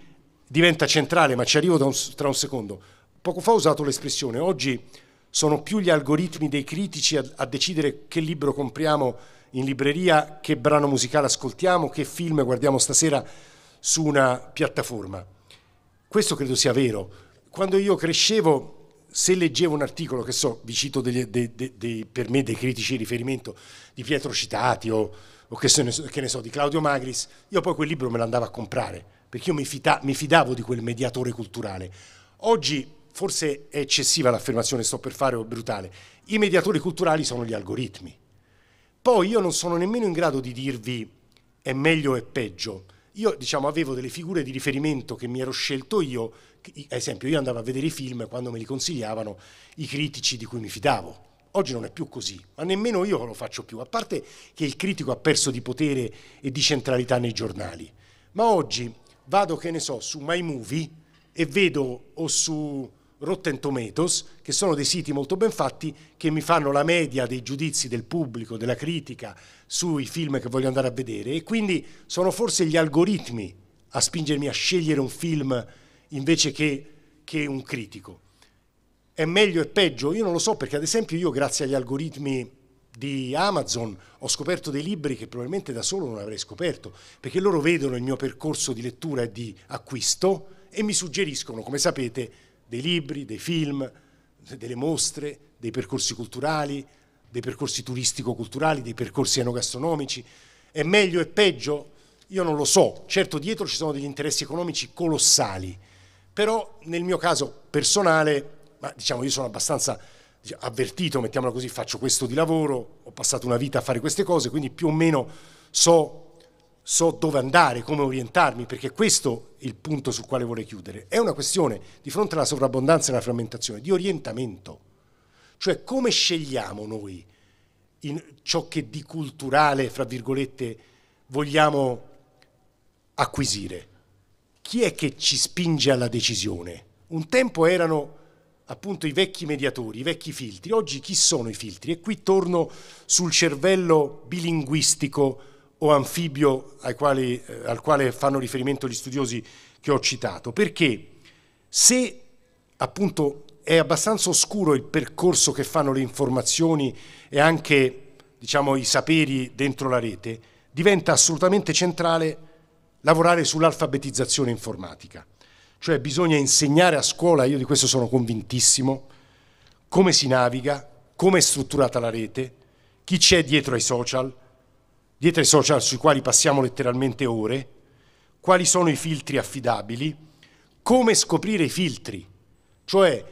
diventa centrale, ma ci arrivo tra un secondo poco fa ho usato l'espressione, oggi sono più gli algoritmi dei critici a, a, decidere che libro compriamo in libreria, che brano musicale ascoltiamo, che film guardiamo stasera su una piattaforma. Questo credo sia vero. Quando io crescevo, se leggevo un articolo, che so, vi cito degli, de, de, de, per me dei critici di riferimento di Pietro Citati o, o che, ne so, che, ne so, di Claudio Magris, io poi quel libro me l'andavo a comprare, perché io mi, fita, mi fidavo di quel mediatore culturale. Oggi forse è eccessiva l'affermazione sto per fare o brutale, i mediatori culturali sono gli algoritmi. Poi io non sono nemmeno in grado di dirvi è meglio o è peggio. Io diciamo avevo delle figure di riferimento che mi ero scelto io, ad esempio io andavo a vedere i film quando me li consigliavano i critici di cui mi fidavo. Oggi non è più così, ma nemmeno io lo faccio più, a parte che il critico ha perso di potere e di centralità nei giornali. Ma oggi vado, che ne so, su My Movie e vedo o su Rotten Tomatoes, che sono dei siti molto ben fatti che mi fanno la media dei giudizi del pubblico, della critica sui film che voglio andare a vedere e quindi sono forse gli algoritmi a spingermi a scegliere un film invece che, che un critico. È meglio e peggio? Io non lo so perché ad esempio io grazie agli algoritmi di Amazon ho scoperto dei libri che probabilmente da solo non avrei scoperto perché loro vedono il mio percorso di lettura e di acquisto e mi suggeriscono, come sapete, dei libri, dei film, delle mostre, dei percorsi culturali, dei percorsi turistico-culturali, dei percorsi enogastronomici. È meglio e peggio? Io non lo so. Certo dietro ci sono degli interessi economici colossali, però nel mio caso personale, ma diciamo io sono abbastanza avvertito, mettiamola così, faccio questo di lavoro, ho passato una vita a fare queste cose, quindi più o meno so, so dove andare, come orientarmi, perché questo il punto sul quale vorrei chiudere, è una questione di fronte alla sovrabbondanza e alla frammentazione di orientamento, cioè come scegliamo noi ciò che di culturale, fra virgolette, vogliamo acquisire. Chi è che ci spinge alla decisione? Un tempo erano appunto i vecchi mediatori, i vecchi filtri, oggi chi sono i filtri? E qui torno sul cervello bilinguistico o anfibio quali, eh, al quale fanno riferimento gli studiosi che ho citato, perché se appunto è abbastanza oscuro il percorso che fanno le informazioni e anche diciamo, i saperi dentro la rete, diventa assolutamente centrale lavorare sull'alfabetizzazione informatica. Cioè bisogna insegnare a scuola, io di questo sono convintissimo, come si naviga, come è strutturata la rete, chi c'è dietro ai social, dietro i social sui quali passiamo letteralmente ore, quali sono i filtri affidabili, come scoprire i filtri. Cioè,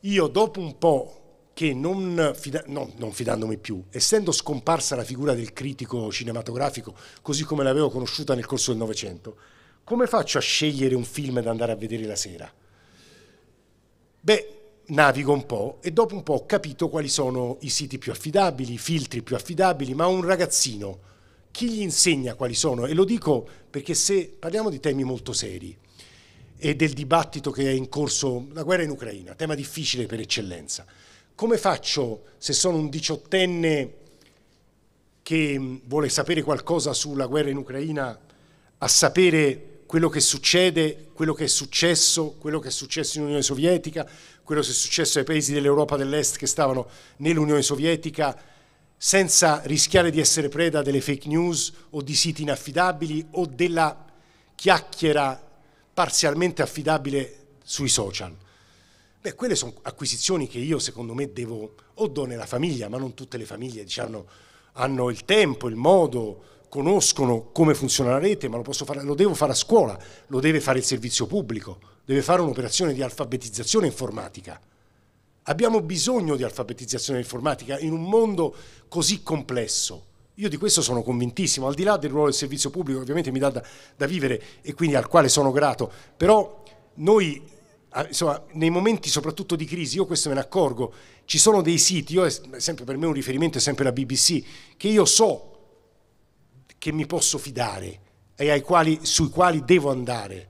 io dopo un po' che non, fida- no, non, fidandomi più, essendo scomparsa la figura del critico cinematografico, così come l'avevo conosciuta nel corso del Novecento, come faccio a scegliere un film da andare a vedere la sera? Beh, navigo un po' e dopo un po' ho capito quali sono i siti più affidabili, i filtri più affidabili, ma un ragazzino chi gli insegna quali sono? E lo dico perché se parliamo di temi molto seri e del dibattito che è in corso, la guerra in Ucraina, tema difficile per eccellenza, come faccio se sono un diciottenne che mm, vuole sapere qualcosa sulla guerra in Ucraina a sapere quello che succede, quello che è successo, quello che è successo in Unione Sovietica, quello che è successo ai paesi dell'Europa dell'Est che stavano nell'Unione Sovietica, senza rischiare di essere preda delle fake news o di siti inaffidabili o della chiacchiera parzialmente affidabile sui social. Beh, quelle sono acquisizioni che io secondo me devo o do nella famiglia, ma non tutte le famiglie diciamo, hanno il tempo, il modo, conoscono come funziona la rete, ma lo, fare, lo devo fare a scuola, lo deve fare il servizio pubblico, deve fare un'operazione di alfabetizzazione informatica. Abbiamo bisogno di alfabetizzazione informatica in un mondo così complesso. Io di questo sono convintissimo, al di là del ruolo del servizio pubblico ovviamente mi dà da, da vivere e quindi al quale sono grato, però noi ah, insomma, nei momenti soprattutto di crisi, io questo me ne accorgo, ci sono dei siti, io, sempre per me un riferimento è sempre la BBC, che io so che mi posso fidare e quali, sui quali devo andare,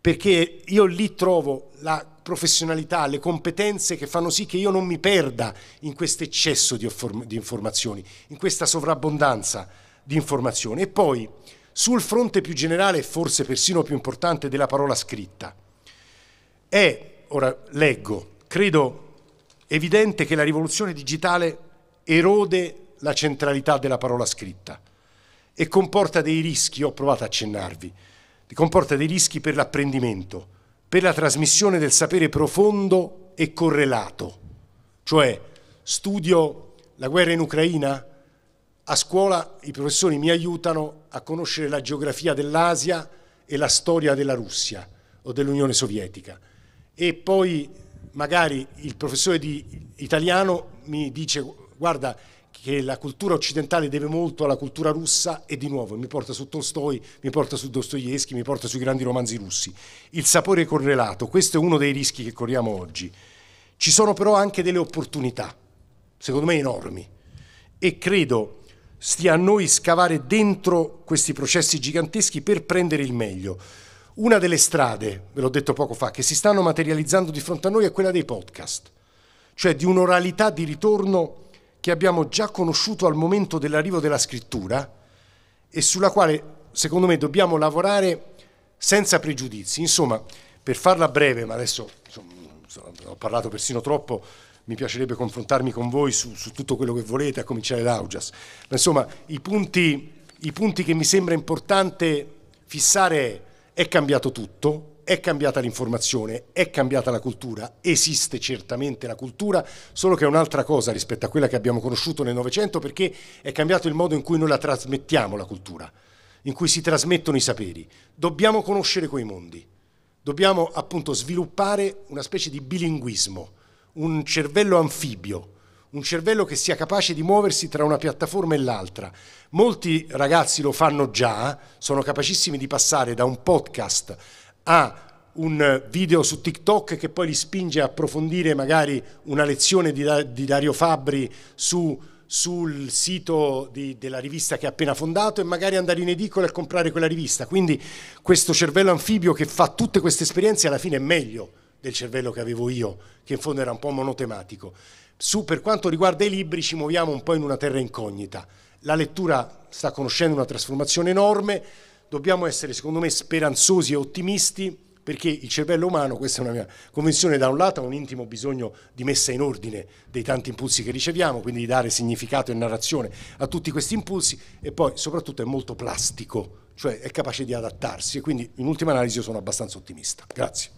perché io lì trovo la professionalità, le competenze che fanno sì che io non mi perda in questo eccesso di, di informazioni, in questa sovrabbondanza di informazioni. E poi sul fronte più generale, forse persino più importante, della parola scritta. È, ora leggo, credo evidente che la rivoluzione digitale erode la centralità della parola scritta e comporta dei rischi, ho provato a accennarvi, comporta dei rischi per l'apprendimento, per la trasmissione del sapere profondo e correlato, cioè studio la guerra in Ucraina, a scuola i professori mi aiutano a conoscere la geografia dell'Asia e la storia della Russia o dell'Unione Sovietica e poi magari il professore di italiano mi dice guarda che la cultura occidentale deve molto alla cultura russa e di nuovo mi porta su Tolstoi, mi porta su Dostoevsky, mi porta sui grandi romanzi russi. Il sapore correlato, questo è uno dei rischi che corriamo oggi. Ci sono però anche delle opportunità, secondo me enormi, e credo stia a noi scavare dentro questi processi giganteschi per prendere il meglio. Una delle strade, ve l'ho detto poco fa, che si stanno materializzando di fronte a noi è quella dei podcast, cioè di un'oralità di ritorno che abbiamo già conosciuto al momento dell'arrivo della scrittura e sulla quale, secondo me, dobbiamo lavorare senza pregiudizi. Insomma, per farla breve, ma adesso insomma, ho parlato persino troppo, mi piacerebbe confrontarmi con voi su, su tutto quello che volete, a cominciare da Augias. Insomma, i punti, i punti che mi sembra importante fissare è cambiato tutto, è cambiata l'informazione, è cambiata la cultura, esiste certamente la cultura, solo che è un'altra cosa rispetto a quella che abbiamo conosciuto nel Novecento perché è cambiato il modo in cui noi la trasmettiamo la cultura, in cui si trasmettono i saperi. Dobbiamo conoscere quei mondi, dobbiamo appunto sviluppare una specie di bilinguismo, un cervello anfibio, un cervello che sia capace di muoversi tra una piattaforma e l'altra. Molti ragazzi lo fanno già, sono capacissimi di passare da un podcast a un video su TikTok che poi li spinge a approfondire magari una lezione di, di Dario Fabbri su, sul sito di, della rivista che ha appena fondato e magari andare in edicola e comprare quella rivista. Quindi questo cervello anfibio che fa tutte queste esperienze alla fine è meglio del cervello che avevo io, che in fondo era un po' monotematico. Su, per quanto riguarda i libri ci muoviamo un po' in una terra incognita. La lettura sta conoscendo una trasformazione enorme, dobbiamo essere secondo me speranzosi e ottimisti perché il cervello umano, questa è una mia convinzione, da un lato ha un intimo bisogno di messa in ordine dei tanti impulsi che riceviamo, quindi di dare significato e narrazione a tutti questi impulsi e poi soprattutto è molto plastico, cioè è capace di adattarsi e quindi in ultima analisi io sono abbastanza ottimista. Grazie.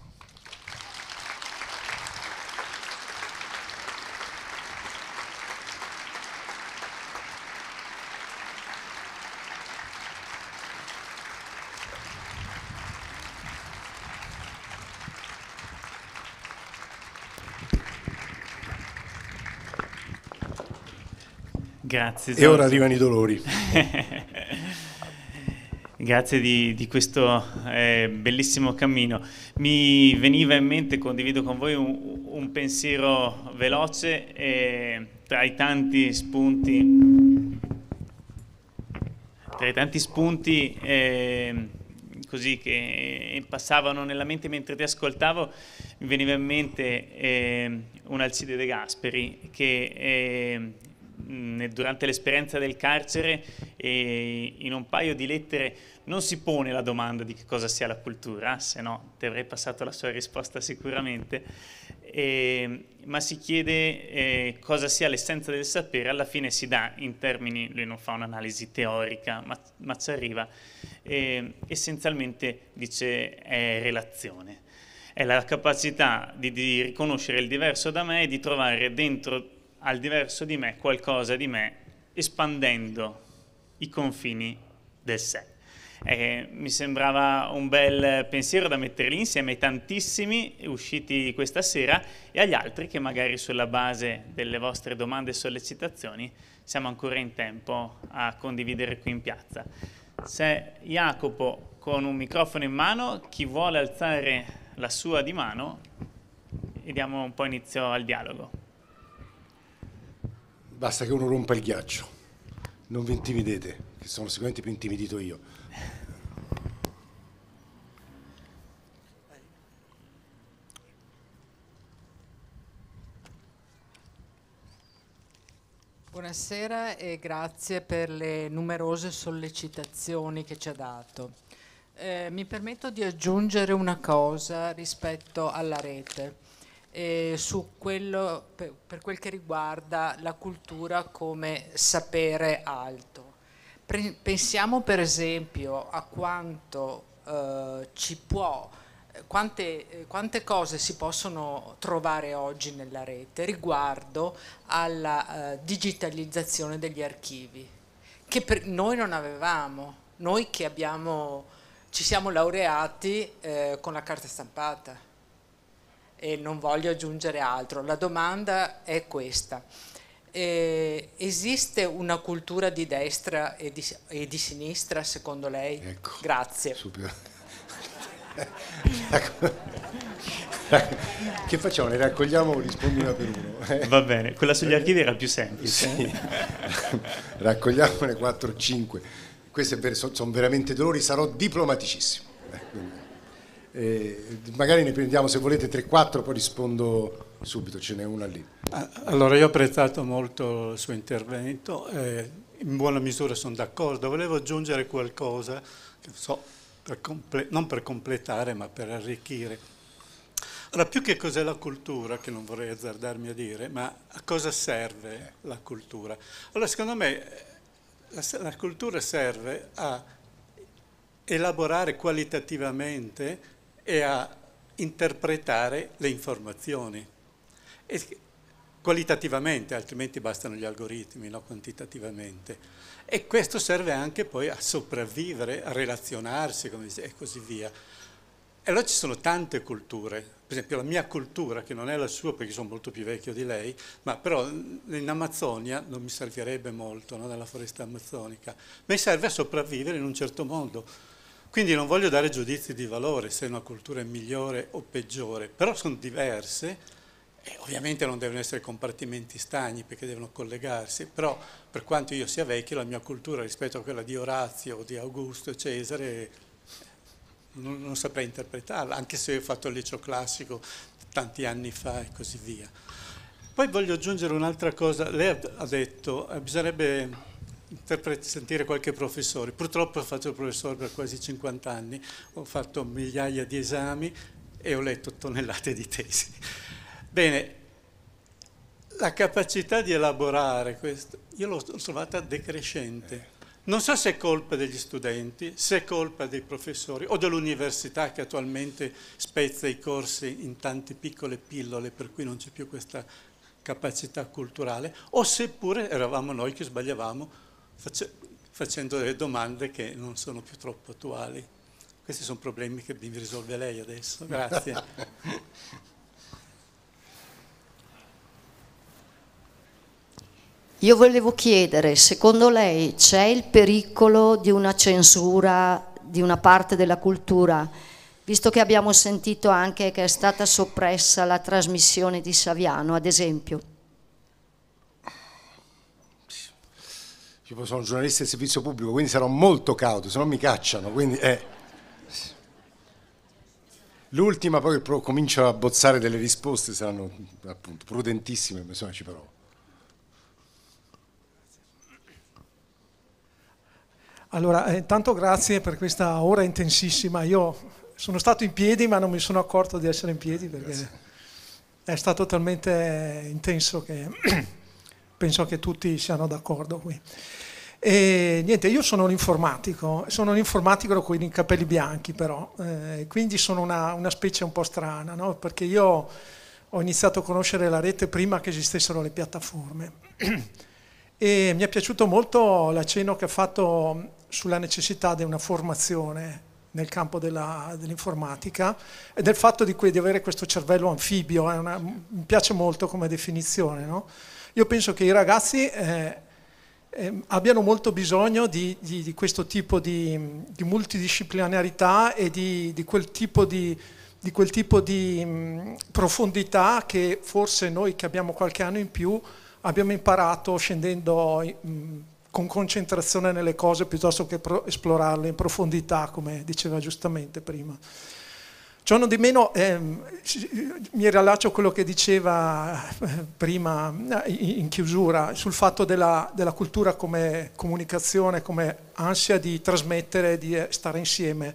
Grazie. Giorgio. E ora esatto. arrivano i dolori. [laughs] Grazie di, di questo eh, bellissimo cammino. Mi veniva in mente, condivido con voi un, un pensiero veloce eh, tra i tanti spunti, tra i tanti spunti eh, così che eh, passavano nella mente mentre ti ascoltavo, mi veniva in mente ehm, un Alcide De Gasperi che ehm, durante l'esperienza del carcere e in un paio di lettere non si pone la domanda di che cosa sia la cultura, ah, se no ti avrei passato la sua risposta sicuramente, e, ma si chiede eh, cosa sia l'essenza del sapere, alla fine si dà in termini, lui non fa un'analisi teorica, ma, ma ci arriva, e, essenzialmente dice è relazione, è la capacità di, di riconoscere il diverso da me e di trovare dentro al diverso di me qualcosa di me, espandendo i confini del sé. Eh, mi sembrava un bel pensiero da mettere lì insieme ai tantissimi usciti questa sera e agli altri che magari sulla base delle vostre domande e sollecitazioni siamo ancora in tempo a condividere qui in piazza. Se Jacopo con un microfono in mano, chi vuole alzare la sua di mano e diamo un po' inizio al dialogo basta che uno rompa il ghiaccio. Non vi intimidete, che sono sicuramente più intimidito io. Buonasera e grazie per le numerose sollecitazioni che ci ha dato. Eh, mi permetto di aggiungere una cosa rispetto alla rete eh, quello, per, per quel che riguarda la cultura come sapere alto. Pre pensiamo per esempio a quanto eh, ci può eh, quante, eh, quante, cose si possono trovare oggi nella rete riguardo alla eh, digitalizzazione degli archivi, che per noi non avevamo, noi che abbiamo, ci siamo laureati eh, con la carta stampata e non voglio aggiungere altro. La domanda è questa. Eh, esiste una cultura di destra e di, e di sinistra secondo lei? Ecco, Grazie. [laughs] Ecco. che facciamo? Le raccogliamo o rispondi una per uno? Eh. Va bene, quella sugli archivi era più semplice. Sì. Raccogliamone 4 5. Questi sono veramente dolori, sarò diplomaticissimo. Eh, eh, magari ne prendiamo se volete 3-4, poi rispondo subito, ce n'è una lì. Ah, allora io ho apprezzato molto il suo intervento, eh, in buona misura sono d'accordo, volevo aggiungere qualcosa, so, per comple- non per completare ma per arricchire. Allora, più che cos'è la cultura, che non vorrei azzardarmi a dire, ma a cosa serve la cultura? Allora, secondo me eh, la, la cultura serve a elaborare qualitativamente e a interpretare le informazioni. E qualitativamente, altrimenti bastano gli algoritmi, no? quantitativamente. E questo serve anche poi a sopravvivere, a relazionarsi dice, e così via. E allora ci sono tante culture, per esempio la mia cultura, che non è la sua perché sono molto più vecchio di lei, ma però in Amazzonia non mi servirebbe molto, no? nella foresta amazzonica, mi serve a sopravvivere in un certo modo quindi non voglio dare giudizi di valore se una cultura è migliore o peggiore, però sono diverse e ovviamente non devono essere compartimenti stagni perché devono collegarsi, però per quanto io sia vecchio la mia cultura rispetto a quella di Orazio, di Augusto, e Cesare, non, non saprei interpretarla, anche se ho fatto il liceo classico tanti anni fa e così via. Poi voglio aggiungere un'altra cosa, lei ha detto, che eh, bisognerebbe interpreti, sentire qualche professore. Purtroppo ho fatto il professore per quasi 50 anni, ho fatto migliaia di esami e ho letto tonnellate di tesi. Bene, la capacità di elaborare questo, io l'ho trovata decrescente. Non so se è colpa degli studenti, se è colpa dei professori o dell'università che attualmente spezza i corsi in tante piccole pillole per cui non c'è più questa capacità culturale, o seppure eravamo noi che sbagliavamo face facendo delle domande che non sono più troppo attuali. Questi sono problemi che mi risolve lei adesso, grazie. Io volevo chiedere, secondo lei c'è il pericolo di una censura di una parte della cultura, visto che abbiamo sentito anche che è stata soppressa la trasmissione di Saviano, ad esempio? Tipo sono giornalista del servizio pubblico, quindi sarò molto cauto, se no mi cacciano. Quindi, eh. L'ultima, poi comincio a bozzare delle risposte, saranno appunto prudentissime, insomma ci provo. Allora, intanto eh, grazie per questa ora intensissima. Io sono stato in piedi, ma non mi sono accorto di essere in piedi perché grazie. è stato talmente intenso che [clears throat] penso che tutti siano d'accordo qui. E, niente, io sono un informatico, sono un informatico con i capelli bianchi però, eh, quindi sono una, una, specie un po' strana, no? perché io ho iniziato a conoscere la rete prima che esistessero le piattaforme. [clears throat] e mi è piaciuto molto l'accenno che ha fatto sulla necessità di una formazione nel campo della, dell'informatica e del fatto di, di avere questo cervello anfibio, una, mi piace molto come definizione. No? Io penso che i ragazzi eh, eh, abbiano molto bisogno di, di, di questo tipo di, di, multidisciplinarità e di, quel tipo di, quel tipo mh, mm, profondità che forse noi che abbiamo qualche anno in più abbiamo imparato scendendo mh, mm, con concentrazione nelle cose piuttosto che esplorarle in profondità, come diceva giustamente prima. Ciò di meno ehm, mi riallaccio a quello che diceva eh, prima eh, in chiusura sul fatto della, della, cultura come comunicazione, come ansia di trasmettere, di eh, stare insieme.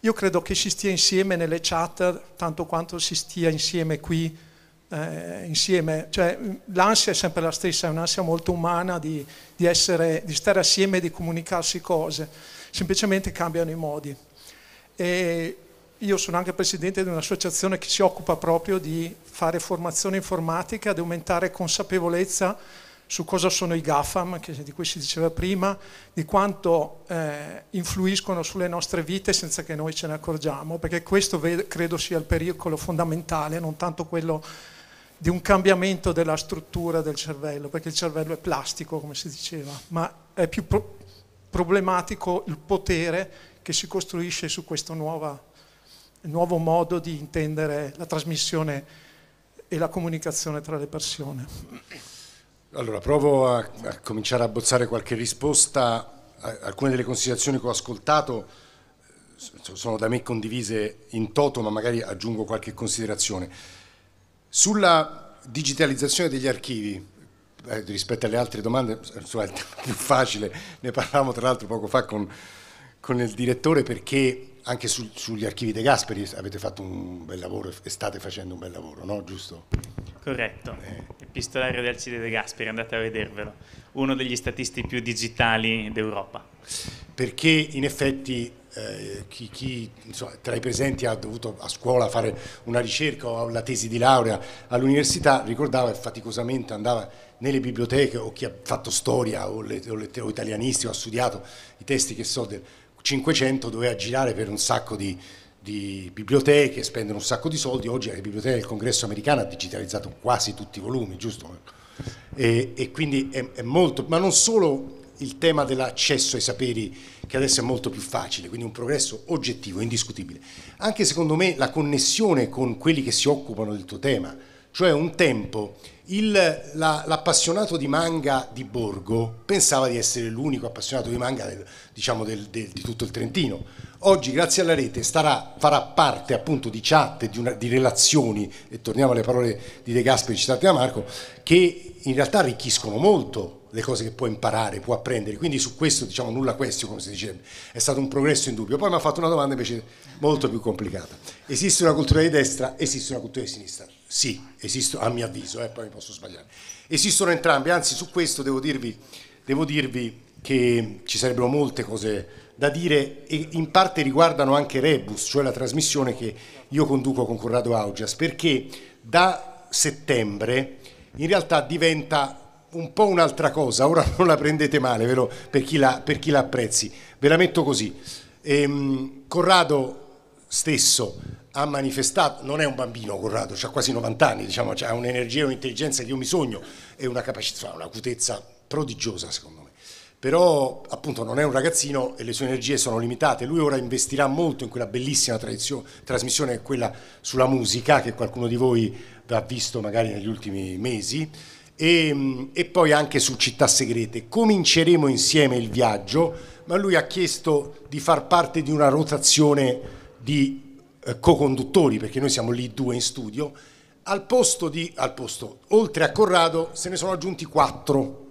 Io credo che si stia insieme nelle chat tanto quanto si stia insieme qui, eh, insieme. Cioè, l'ansia è sempre la stessa, è un'ansia molto umana di, di, essere, di stare assieme e di comunicarsi cose, semplicemente cambiano i modi. E, io sono anche presidente di un'associazione che si occupa proprio di fare formazione informatica, di aumentare consapevolezza su cosa sono i GAFAM, di cui si diceva prima, di quanto eh, influiscono sulle nostre vite senza che noi ce ne accorgiamo, perché questo credo sia il pericolo fondamentale, non tanto quello di un cambiamento della struttura del cervello, perché il cervello è plastico, come si diceva, ma è più pro problematico il potere che si costruisce su questa nuova nuovo modo di intendere la trasmissione e la comunicazione tra le persone. Allora, provo a, a cominciare a bozzare qualche risposta. alcune delle considerazioni che ho ascoltato eh, sono da me condivise in toto, ma magari aggiungo qualche considerazione. Sulla digitalizzazione degli archivi, eh, rispetto alle altre domande, insomma, è più facile, ne parlavamo tra l'altro poco fa con con il direttore perché anche su, sugli archivi De Gasperi avete fatto un bel lavoro e state facendo un bel lavoro, no? Giusto? Corretto, eh. Epistolario del Cide De Gasperi, andate a vedervelo, uno degli statisti più digitali d'Europa. Perché in effetti eh, chi, chi insomma, tra i presenti ha dovuto a scuola fare una ricerca o la tesi di laurea all'università, ricordava e faticosamente andava nelle biblioteche o chi ha fatto storia o, le, o, le, o italianisti o ha studiato i testi che so del 500 doveva girare per un sacco di, di biblioteche, spendere un sacco di soldi, oggi la biblioteca del congresso americano ha digitalizzato quasi tutti i volumi, giusto? E, e quindi è, è molto, ma non solo il tema dell'accesso ai saperi che adesso è molto più facile, quindi un progresso oggettivo, indiscutibile. Anche secondo me la connessione con quelli che si occupano del tuo tema, cioè un tempo il, la, l'appassionato di manga di Borgo pensava di essere l'unico appassionato di manga del, diciamo del, del, di tutto il Trentino. Oggi, grazie alla rete, starà, farà parte appunto di chat, di, una, di, relazioni, e torniamo alle parole di De Gasperi citate da Marco, che in realtà arricchiscono molto le cose che può imparare, può apprendere. Quindi su questo diciamo nulla questo, come si dice, è stato un progresso in dubbio. Poi mi ha fatto una domanda invece molto più complicata. Esiste una cultura di destra? Esiste una cultura di sinistra? Sì, esistono, a mio avviso, eh, poi mi posso sbagliare. Esistono entrambe, anzi su questo devo dirvi, devo dirvi che ci sarebbero molte cose da dire e in parte riguardano anche Rebus, cioè la trasmissione che io conduco con Corrado Augias, perché da settembre in realtà diventa un po' un'altra cosa, ora non la prendete male, vero? Per chi la, per chi la apprezzi, ve la metto così. Ehm, Corrado stesso ha manifestato, non è un bambino Corrado, ha quasi 90 anni, diciamo, ha un'energia e un'intelligenza che io mi sogno e una capacità, un'acutezza prodigiosa secondo me. Però appunto non è un ragazzino e le sue energie sono limitate, lui ora investirà molto in quella bellissima trasmissione, quella sulla musica che qualcuno di voi ha visto magari negli ultimi mesi e, ehm, e poi anche su Città Segrete. Cominceremo insieme il viaggio, ma lui ha chiesto di far parte di una rotazione di eh, co-conduttori, perché noi siamo lì due in studio, al posto di, al posto, oltre a Corrado se ne sono aggiunti quattro,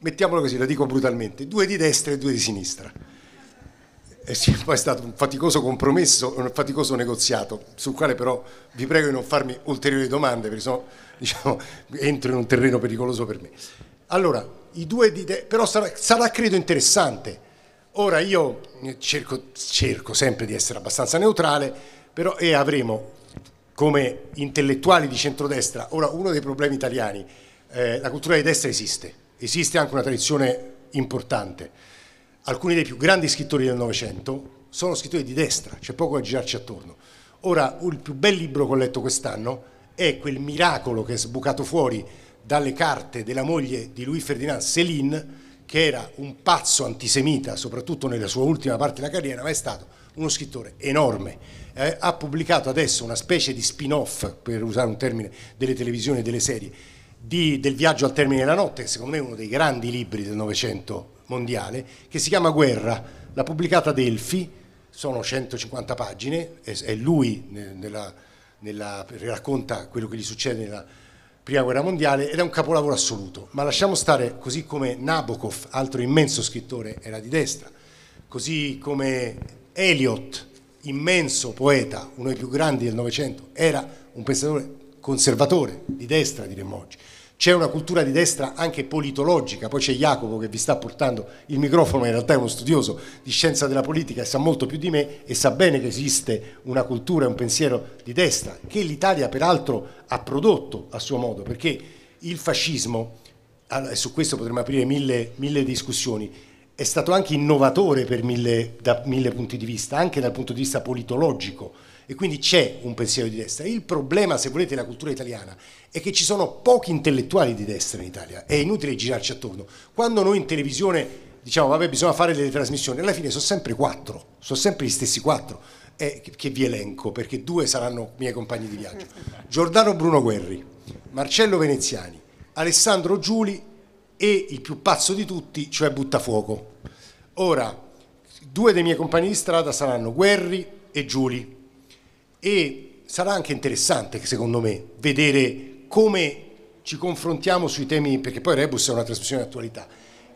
mettiamolo così, lo dico brutalmente, due di destra e due di sinistra e poi è stato un faticoso compromesso, un faticoso negoziato, sul quale però vi prego di non farmi ulteriori domande perché sennò [laughs] diciamo, entro in un terreno pericoloso per me. Allora, i due di De- però sarà, sarà, credo interessante. Ora io cerco, cerco sempre di essere abbastanza neutrale, però e avremo come intellettuali di centrodestra, ora uno dei problemi italiani, eh, la cultura di destra esiste, esiste anche una tradizione importante alcuni dei più grandi scrittori del Novecento sono scrittori di destra, c'è poco da girarci attorno. Ora, il più bel libro che ho letto quest'anno è quel miracolo che è sbucato fuori dalle carte della moglie di Louis Ferdinand Céline, che era un pazzo antisemita, soprattutto nella sua ultima parte della carriera, ma è stato uno scrittore enorme. Eh, ha pubblicato adesso una specie di spin-off, per usare un termine, delle televisioni e delle serie di, del viaggio al termine della notte, che secondo me è uno dei grandi libri del Novecento mondiale, che si chiama Guerra, l'ha pubblicata Delfi, sono 150 pagine, è lui nella, nella, racconta quello che gli succede nella prima guerra mondiale ed è un capolavoro assoluto, ma lasciamo stare così come Nabokov, altro immenso scrittore, era di destra, così come Eliot, immenso poeta, uno dei più grandi del Novecento, era un pensatore conservatore, di destra diremmo oggi. C'è una cultura di destra anche politologica, poi c'è Jacopo che vi sta portando il microfono, in realtà è uno studioso di scienza della politica e sa molto più di me e sa bene che esiste una cultura e un pensiero di destra, che l'Italia peraltro ha prodotto a suo modo, perché il fascismo, e su questo potremmo aprire mille, mille discussioni, è stato anche innovatore per mille, da mille punti di vista, anche dal punto di vista politologico e quindi c'è un pensiero di destra. Il problema, se volete, della cultura italiana è che ci sono pochi intellettuali di destra in Italia, è inutile girarci attorno. Quando noi in televisione diciamo, vabbè, bisogna fare delle trasmissioni, alla fine sono sempre quattro, sono sempre gli stessi quattro eh, che vi elenco, perché due saranno miei compagni di viaggio. Giordano Bruno Guerri, Marcello Veneziani, Alessandro Giuli e il più pazzo di tutti, cioè Buttafuoco. Ora, due dei miei compagni di strada saranno Guerri e Giuli e sarà anche interessante secondo me vedere come ci confrontiamo sui temi, perché poi Rebus è una trasmissione di attualità.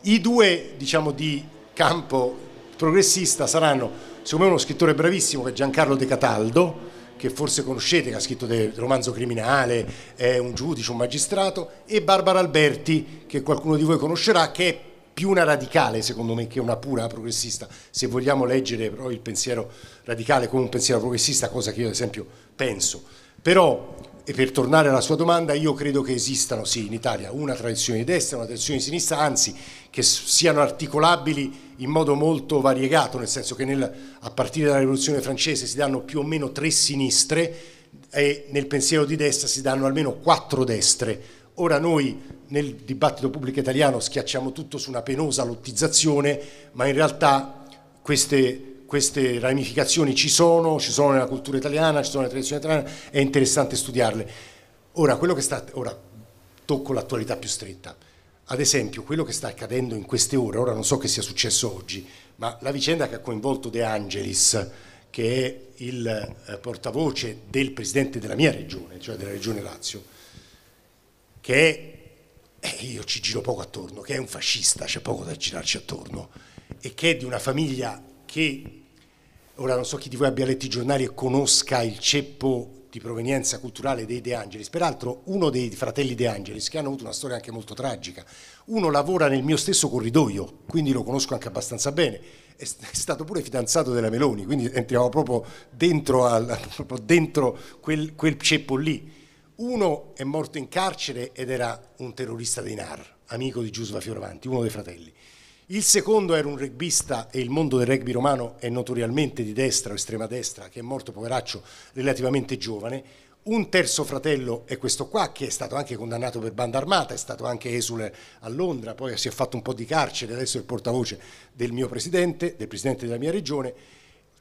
I due diciamo di campo progressista saranno secondo me uno scrittore bravissimo che è Giancarlo De Cataldo, che forse conoscete, che ha scritto del romanzo criminale, è un giudice, un magistrato, e Barbara Alberti, che qualcuno di voi conoscerà, che è più una radicale secondo me che una pura progressista, se vogliamo leggere però il pensiero radicale come un pensiero progressista, cosa che io ad esempio penso. Però, e per tornare alla sua domanda, io credo che esistano sì in Italia una tradizione di destra e una tradizione di sinistra, anzi che siano articolabili in modo molto variegato, nel senso che nel, a partire dalla rivoluzione francese si danno più o meno tre sinistre e nel pensiero di destra si danno almeno quattro destre Ora noi nel dibattito pubblico italiano schiacciamo tutto su una penosa lottizzazione, ma in realtà queste, queste ramificazioni ci sono, ci sono nella cultura italiana, ci sono nella tradizione italiana, è interessante studiarle. Ora, quello che sta, ora tocco l'attualità più stretta. Ad esempio, quello che sta accadendo in queste ore, ora non so che sia successo oggi, ma la vicenda che ha coinvolto De Angelis, che è il eh, portavoce del presidente della mia regione, cioè della regione Lazio, che eh, io ci giro poco attorno, che è un fascista, c'è poco da girarci attorno, e che è di una famiglia che, ora non so chi di voi abbia letto i giornali e conosca il ceppo di provenienza culturale dei De Angelis, peraltro uno dei fratelli De Angelis, che hanno avuto una storia anche molto tragica, uno lavora nel mio stesso corridoio, quindi lo conosco anche abbastanza bene, è stato pure fidanzato della Meloni, quindi entriamo proprio dentro, al, [laughs] proprio dentro quel, quel ceppo lì uno è morto in carcere ed era un terrorista dei NAR, amico di Giusva Fioravanti, uno dei fratelli. Il secondo era un rugbista e il mondo del rugby romano è notoriamente di destra o estrema destra, che è morto poveraccio relativamente giovane. Un terzo fratello è questo qua, che è stato anche condannato per banda armata, è stato anche esule a Londra, poi si è fatto un po' di carcere, adesso è il portavoce del mio presidente, del presidente della mia regione.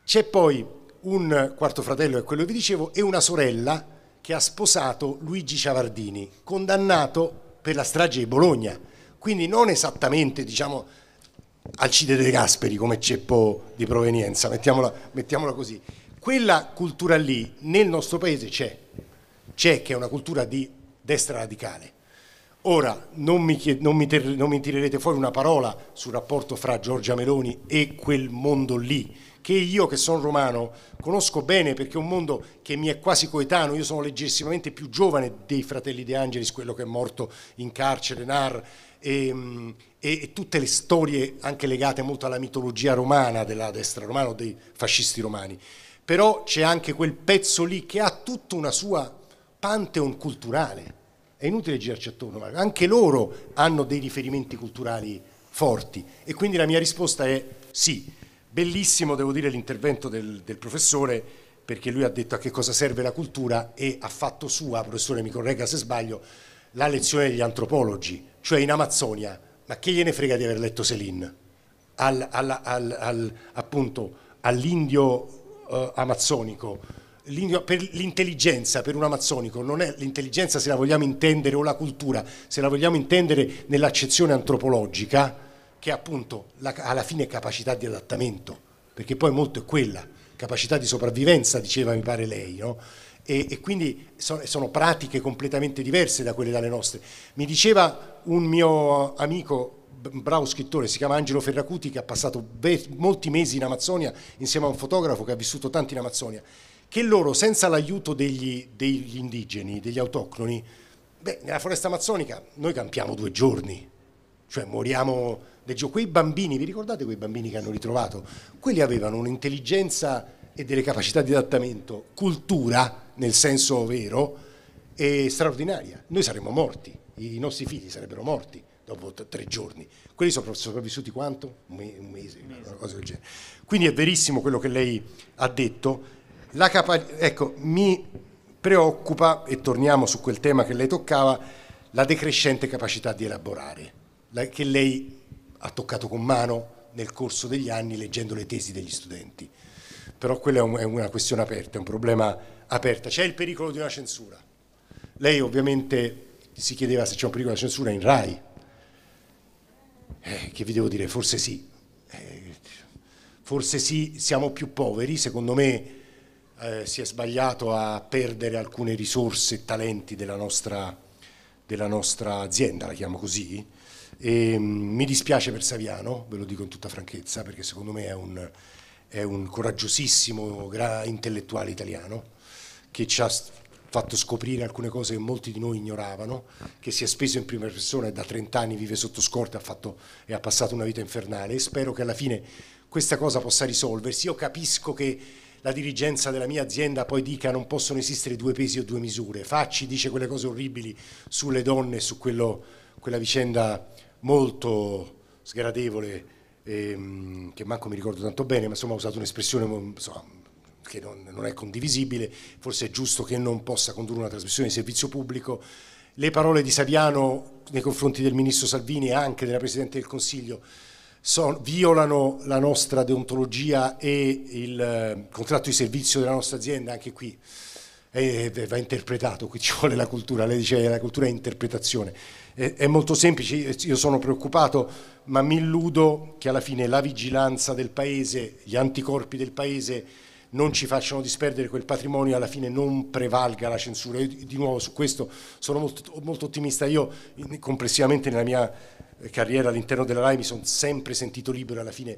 C'è poi un quarto fratello, è quello che vi dicevo, e una sorella che ha sposato Luigi Ciavardini, condannato per la strage di Bologna, quindi non esattamente diciamo Alcide De Gasperi come ceppo di provenienza, mettiamola, mettiamola così. Quella cultura lì nel nostro paese c'è, c'è che è una cultura di destra radicale. Ora, non mi, chied- non, mi ter- non mi tirerete fuori una parola sul rapporto fra Giorgia Meloni e quel mondo lì, che io che sono romano conosco bene perché è un mondo che mi è quasi coetano, io sono leggerissimamente più giovane dei fratelli De Angelis, quello che è morto in carcere, Nar, e, ehm, e, e tutte le storie anche legate molto alla mitologia romana della destra romana o dei fascisti romani. Però c'è anche quel pezzo lì che ha tutta una sua pantheon culturale, è inutile girarci attorno, ma anche loro hanno dei riferimenti culturali forti e quindi la mia risposta è sì. Bellissimo, devo dire, l'intervento del, del, professore, perché lui ha detto a che cosa serve la cultura e ha fatto sua, professore, mi corregga se sbaglio, la lezione degli antropologi, cioè in Amazzonia, ma che gliene frega di aver letto Céline? Al, al, al, appunto all'indio eh, amazzonico, per l'intelligenza per un amazzonico non è l'intelligenza se la vogliamo intendere o la cultura, se la vogliamo intendere nell'accezione antropologica, che è appunto la, alla fine capacità di adattamento, perché poi molto è quella, capacità di sopravvivenza, diceva mi pare lei, no? e, e, quindi so, sono pratiche completamente diverse da quelle dalle nostre. Mi diceva un mio amico, bravo scrittore, si chiama Angelo Ferracuti, che ha passato be- molti mesi in Amazzonia insieme a un fotografo che ha vissuto tanto in Amazzonia, che loro senza l'aiuto degli, degli indigeni, degli autoctoni, beh, nella foresta amazzonica noi campiamo due giorni, cioè moriamo del gioco. Quei bambini, vi ricordate quei bambini che hanno ritrovato? Quelli avevano un'intelligenza e delle capacità di adattamento, cultura nel senso vero, è straordinaria. Noi saremmo morti, i nostri figli sarebbero morti dopo tre giorni. Quelli sono sopravvissuti quanto? Un, mese, un mese. una cosa del genere. Quindi è verissimo quello che lei ha detto. Capa- ecco, mi preoccupa, e torniamo su quel tema che lei toccava, la decrescente capacità di elaborare che lei ha toccato con mano nel corso degli anni leggendo le tesi degli studenti. Però quella è, una questione aperta, è un problema aperto. C'è il pericolo di una censura. Lei ovviamente si chiedeva se c'è un pericolo di una censura in RAI. Eh, che vi devo dire? Forse sì. Eh, forse sì, siamo più poveri, secondo me eh, si è sbagliato a perdere alcune risorse e talenti della nostra, della nostra azienda, la chiamo così, e, ehm, mi dispiace per Saviano, ve lo dico in tutta franchezza, perché secondo me è un, è un coraggiosissimo intellettuale italiano che ci ha fatto scoprire alcune cose che molti di noi ignoravano, che si è speso in prima persona e da 30 anni vive sotto scorta ha fatto, e ha passato una vita infernale. Spero che alla fine questa cosa possa risolversi. Io capisco che la dirigenza della mia azienda poi dica non possono esistere due pesi o due misure. Facci dice quelle cose orribili sulle donne, su quello, quella vicenda molto sgradevole, ehm, che manco mi ricordo tanto bene, ma insomma ha usato un'espressione che non, non, è condivisibile, forse è giusto che non possa condurre una trasmissione di servizio pubblico. Le parole di Saviano nei confronti del ministro Salvini e anche della Presidente del Consiglio son, violano la nostra deontologia e il eh, contratto di servizio della nostra azienda, anche qui e, va interpretato, qui ci vuole la cultura, lei dice che la cultura è interpretazione. è molto semplice, io sono preoccupato, ma mi illudo che alla fine la vigilanza del Paese, gli anticorpi del Paese non ci facciano disperdere quel patrimonio e alla fine non prevalga la censura. Io di nuovo su questo sono molto, molto ottimista, io complessivamente nella mia carriera all'interno della RAI mi sono sempre sentito libero alla fine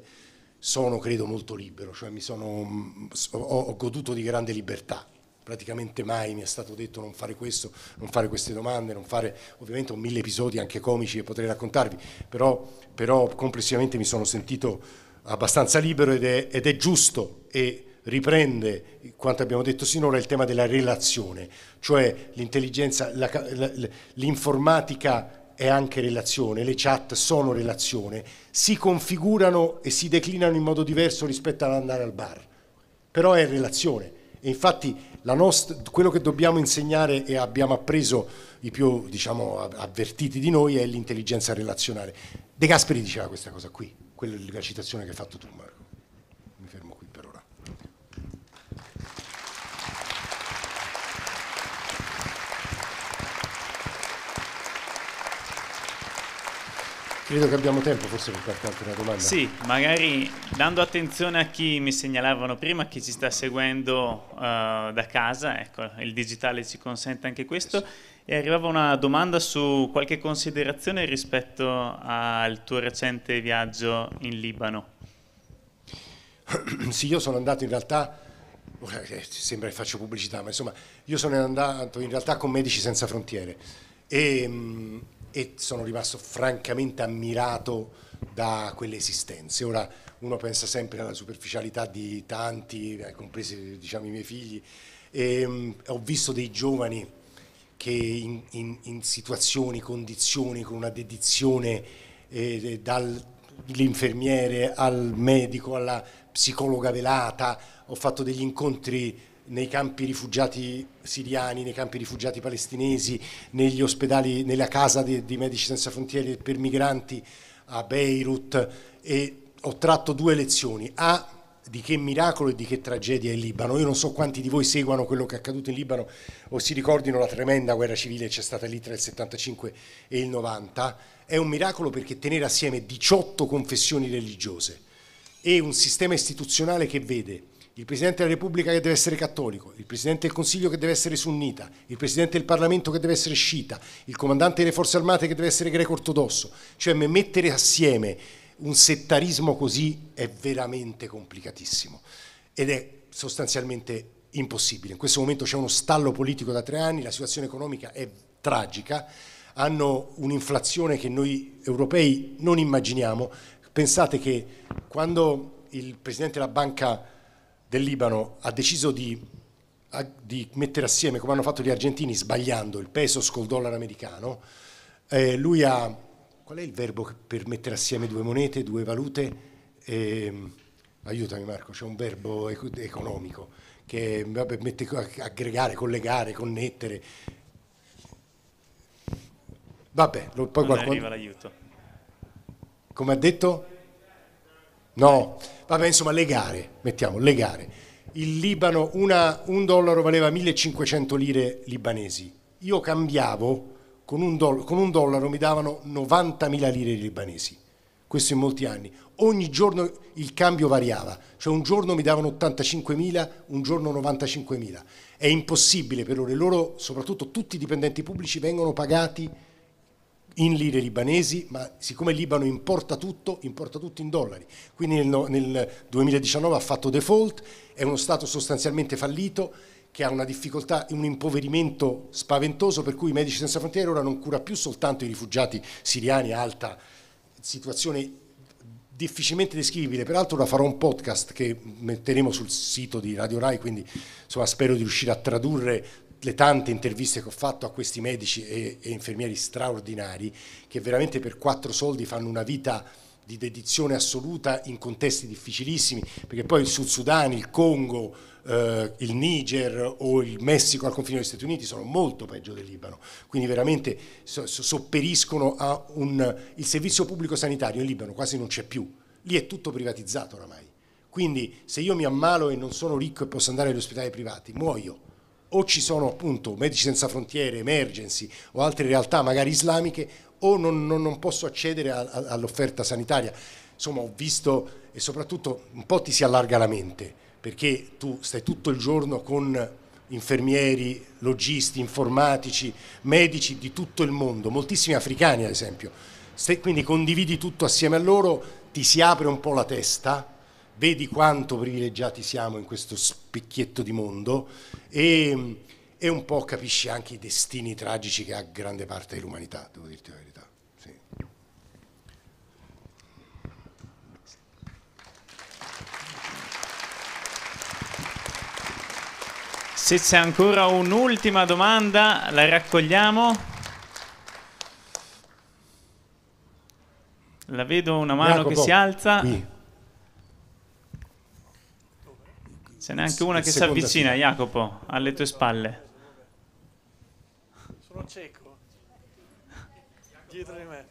sono credo molto libero, cioè sono, mm, ho goduto di grande libertà praticamente mai mi è stato detto non fare questo, non fare queste domande, non fare, ovviamente ho mille episodi anche comici che potrei raccontarvi, però, però complessivamente mi sono sentito abbastanza libero ed è, ed è giusto e riprende quanto abbiamo detto sinora il tema della relazione, cioè l'intelligenza, la, la, l'informatica è anche relazione, le chat sono relazione, si configurano e si declinano in modo diverso rispetto all'andare al bar, però è relazione. E infatti Nost- quello che dobbiamo insegnare e abbiamo appreso i più diciamo, avvertiti di noi è l'intelligenza relazionale. De Gasperi diceva questa cosa qui, quella è la citazione che hai fatto tu Marco. Credo che abbiamo tempo forse per farti anche una domanda. Sì, magari dando attenzione a chi mi segnalavano prima, chi ci sta seguendo uh, da casa, ecco, il digitale ci consente anche questo. Sì. E arrivava una domanda su qualche considerazione rispetto al tuo recente viaggio in Libano. [clears throat] Sì, io sono andato in realtà eh, sembra che faccio pubblicità, ma insomma, io sono andato in realtà con Medici Senza Frontiere e mm, e sono rimasto francamente ammirato da quelle esistenze. Ora uno pensa sempre alla superficialità di tanti, eh, compresi diciamo, i miei figli, e, um, ho visto dei giovani che in, in, in situazioni, condizioni, con una dedizione eh, eh dall'infermiere al medico, alla psicologa velata, ho fatto degli incontri nei campi rifugiati siriani, nei campi rifugiati palestinesi, negli ospedali, nella casa di, di Medici Senza Frontiere per migranti a Beirut e ho tratto due lezioni. A di che miracolo e di che tragedia è il Libano. Io non so quanti di voi seguano quello che è accaduto in Libano o si ricordino la tremenda guerra civile che c'è stata lì tra il 75 e il 90. È un miracolo perché tenere assieme 18 confessioni religiose e un sistema istituzionale che vede il Presidente della Repubblica che deve essere cattolico, il Presidente del Consiglio che deve essere sunnita, il Presidente del Parlamento che deve essere sciita, il Comandante delle Forze Armate che deve essere greco-ortodosso. Cioè mettere assieme un settarismo così è veramente complicatissimo ed è sostanzialmente impossibile. In questo momento c'è uno stallo politico da tre anni, la situazione economica è tragica, hanno un'inflazione che noi europei non immaginiamo. Pensate che quando il Presidente della Banca del Libano ha deciso di, di, mettere assieme, come hanno fatto gli argentini, sbagliando il peso col dollaro americano, eh, lui ha, qual è il verbo per mettere assieme due monete, due valute? Eh, aiutami Marco, c'è un verbo economico che vabbè, mette, aggregare, collegare, connettere. Vabbè, lo, poi non qualcuno... arriva l'aiuto. Come ha detto? No. Vabbè, insomma, le gare, mettiamo, le gare. Il Libano, una, un dollaro valeva 1500 lire libanesi. Io cambiavo, con un, doll- con un dollaro mi davano 90.000 lire libanesi. Questo in molti anni. Ogni giorno il cambio variava, cioè un giorno mi davano 85.000, un giorno 95.000. È impossibile per loro, Loro, soprattutto tutti i dipendenti pubblici, vengono pagati in lire libanesi, ma siccome il Libano importa tutto, importa tutto in dollari. Quindi nel, nel 2019 ha fatto default, è uno Stato sostanzialmente fallito che ha una difficoltà, un impoverimento spaventoso per cui i Medici Senza Frontiere ora non cura più soltanto i rifugiati siriani alta situazione difficilmente descrivibile, peraltro la farò un podcast che metteremo sul sito di Radio Rai, quindi insomma, spero di riuscire a tradurre le tante interviste che ho fatto a questi medici e, e infermieri straordinari che veramente per quattro soldi fanno una vita di dedizione assoluta in contesti difficilissimi, perché poi il Sud Sudan, il Congo, eh, il Niger o il Messico al confine degli Stati Uniti sono molto peggio del Libano, quindi veramente so, so, sopperiscono a un... il servizio pubblico sanitario in Libano quasi non c'è più, lì è tutto privatizzato oramai, quindi se io mi ammalo e non sono ricco e posso andare agli ospedali privati, muoio o ci sono appunto Medici Senza Frontiere, Emergency o altre realtà magari islamiche o non, non, non posso accedere a, a, all'offerta sanitaria. Insomma ho visto e soprattutto un po' ti si allarga la mente perché tu stai tutto il giorno con infermieri, logisti, informatici, medici di tutto il mondo, moltissimi africani ad esempio. Se, quindi condividi tutto assieme a loro, ti si apre un po' la testa, vedi quanto privilegiati siamo in questo spazio spicchietto di mondo e, e, un po' capisci anche i destini tragici che ha grande parte dell'umanità, devo dirti la verità. Sì. Se c'è ancora un'ultima domanda, la raccogliamo. La vedo una mano Jacopo, che si alza. Qui. Ce n'è anche una che si avvicina, fila. Jacopo, alle tue spalle. Sono cieco. Dietro di me.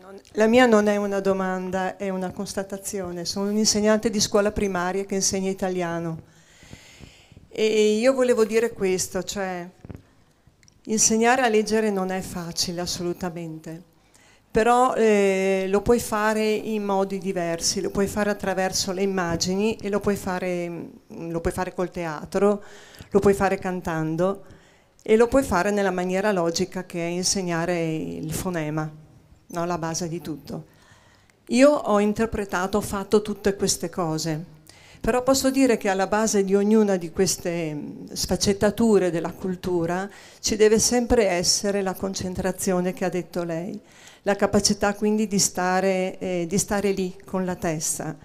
Non, la mia non è una domanda, è una constatazione. Sono un insegnante di scuola primaria che insegna italiano. E io volevo dire questo, cioè insegnare a leggere non è facile assolutamente però eh, lo puoi fare in modi diversi, lo puoi fare attraverso le immagini e lo puoi, fare, mm, lo puoi fare, col teatro, lo puoi fare cantando e lo puoi fare nella maniera logica che è insegnare il fonema, no? la base di tutto. Io ho interpretato, ho fatto tutte queste cose, però posso dire che alla base di ognuna di queste mm, sfaccettature della cultura ci deve sempre essere la concentrazione che ha detto lei la capacità quindi di stare, eh, di stare lì con la testa.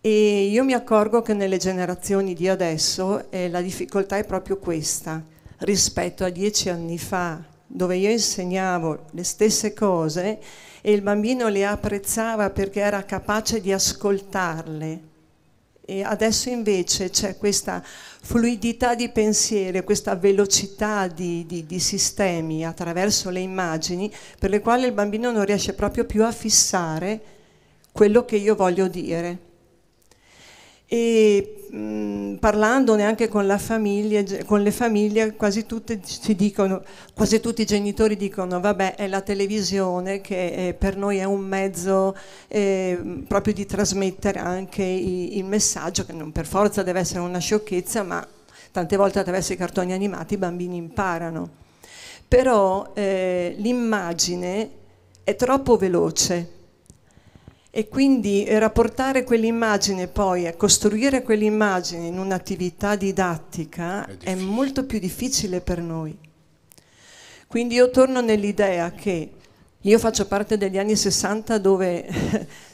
E io mi accorgo che nelle generazioni di adesso eh, la difficoltà è proprio questa, rispetto a dieci anni fa, dove io insegnavo le stesse cose e il bambino le apprezzava perché era capace di ascoltarle, e adesso invece c'è questa fluidità di pensiero, questa velocità di, di, di, sistemi attraverso le immagini per le quali il bambino non riesce proprio più a fissare quello che io voglio dire. E mh, mm, parlandone anche con, famiglia, con, le famiglie, quasi, dicono, quasi, tutti i genitori dicono vabbè è la televisione che eh, per noi è un mezzo eh, proprio di trasmettere anche i, il messaggio, che non per forza deve essere una sciocchezza, ma tante volte attraverso i cartoni animati i bambini imparano. Però eh, l'immagine è troppo veloce e quindi eh, rapportare quell'immagine poi, a costruire quell'immagine in un'attività didattica è, è molto più difficile per noi. Quindi io torno nell'idea che io faccio parte degli anni 60 dove [laughs]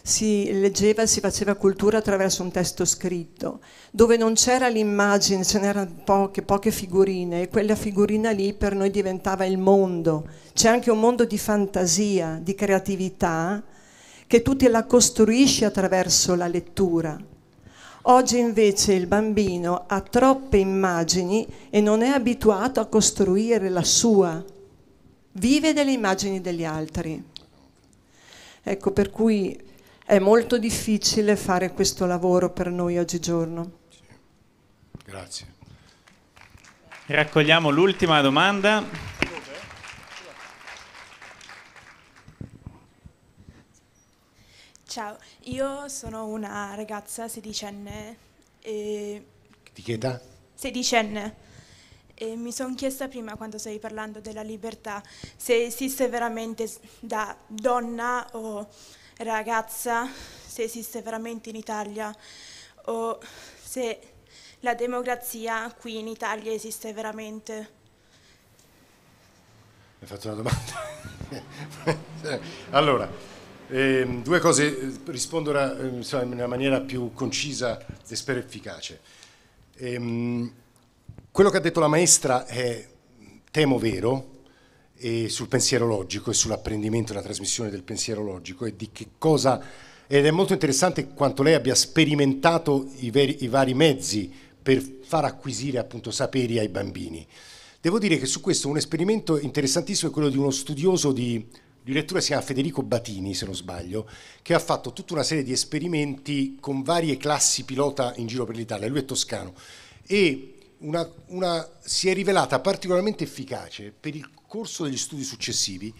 si leggeva e si faceva cultura attraverso un testo scritto, dove non c'era l'immagine, ce n'erano poche, poche figurine e quella figurina lì per noi diventava il mondo. C'è anche un mondo di fantasia, di creatività che tu te la costruisci attraverso la lettura. Oggi invece il bambino ha troppe immagini e non è abituato a costruire la sua, vive delle immagini degli altri. Ecco per cui è molto difficile fare questo lavoro per noi oggigiorno. Grazie. Raccogliamo l'ultima domanda. Ciao, io sono una ragazza sedicenne. E... Di che età? Sedicenne. E mi sono chiesta prima, quando stavi parlando della libertà, se esiste veramente da donna o ragazza, se esiste veramente in Italia o se la democrazia qui in Italia esiste veramente. Mi hai fatto una domanda? [laughs] allora, eh, due cose, eh, rispondo eh, insomma, in una maniera più concisa e spero efficace. Eh, quello che ha detto la maestra è, temo vero, eh, sul pensiero logico e sull'apprendimento e la trasmissione del pensiero logico e di che cosa... Ed è molto interessante quanto lei abbia sperimentato i, veri, i vari mezzi per far acquisire appunto saperi ai bambini. Devo dire che su questo un esperimento interessantissimo è quello di uno studioso di di lettura si chiama Federico Batini, se non sbaglio, che ha fatto tutta una serie di esperimenti con varie classi pilota in giro per l'Italia, lui è toscano, e una, una, si è rivelata particolarmente efficace per il corso degli studi successivi,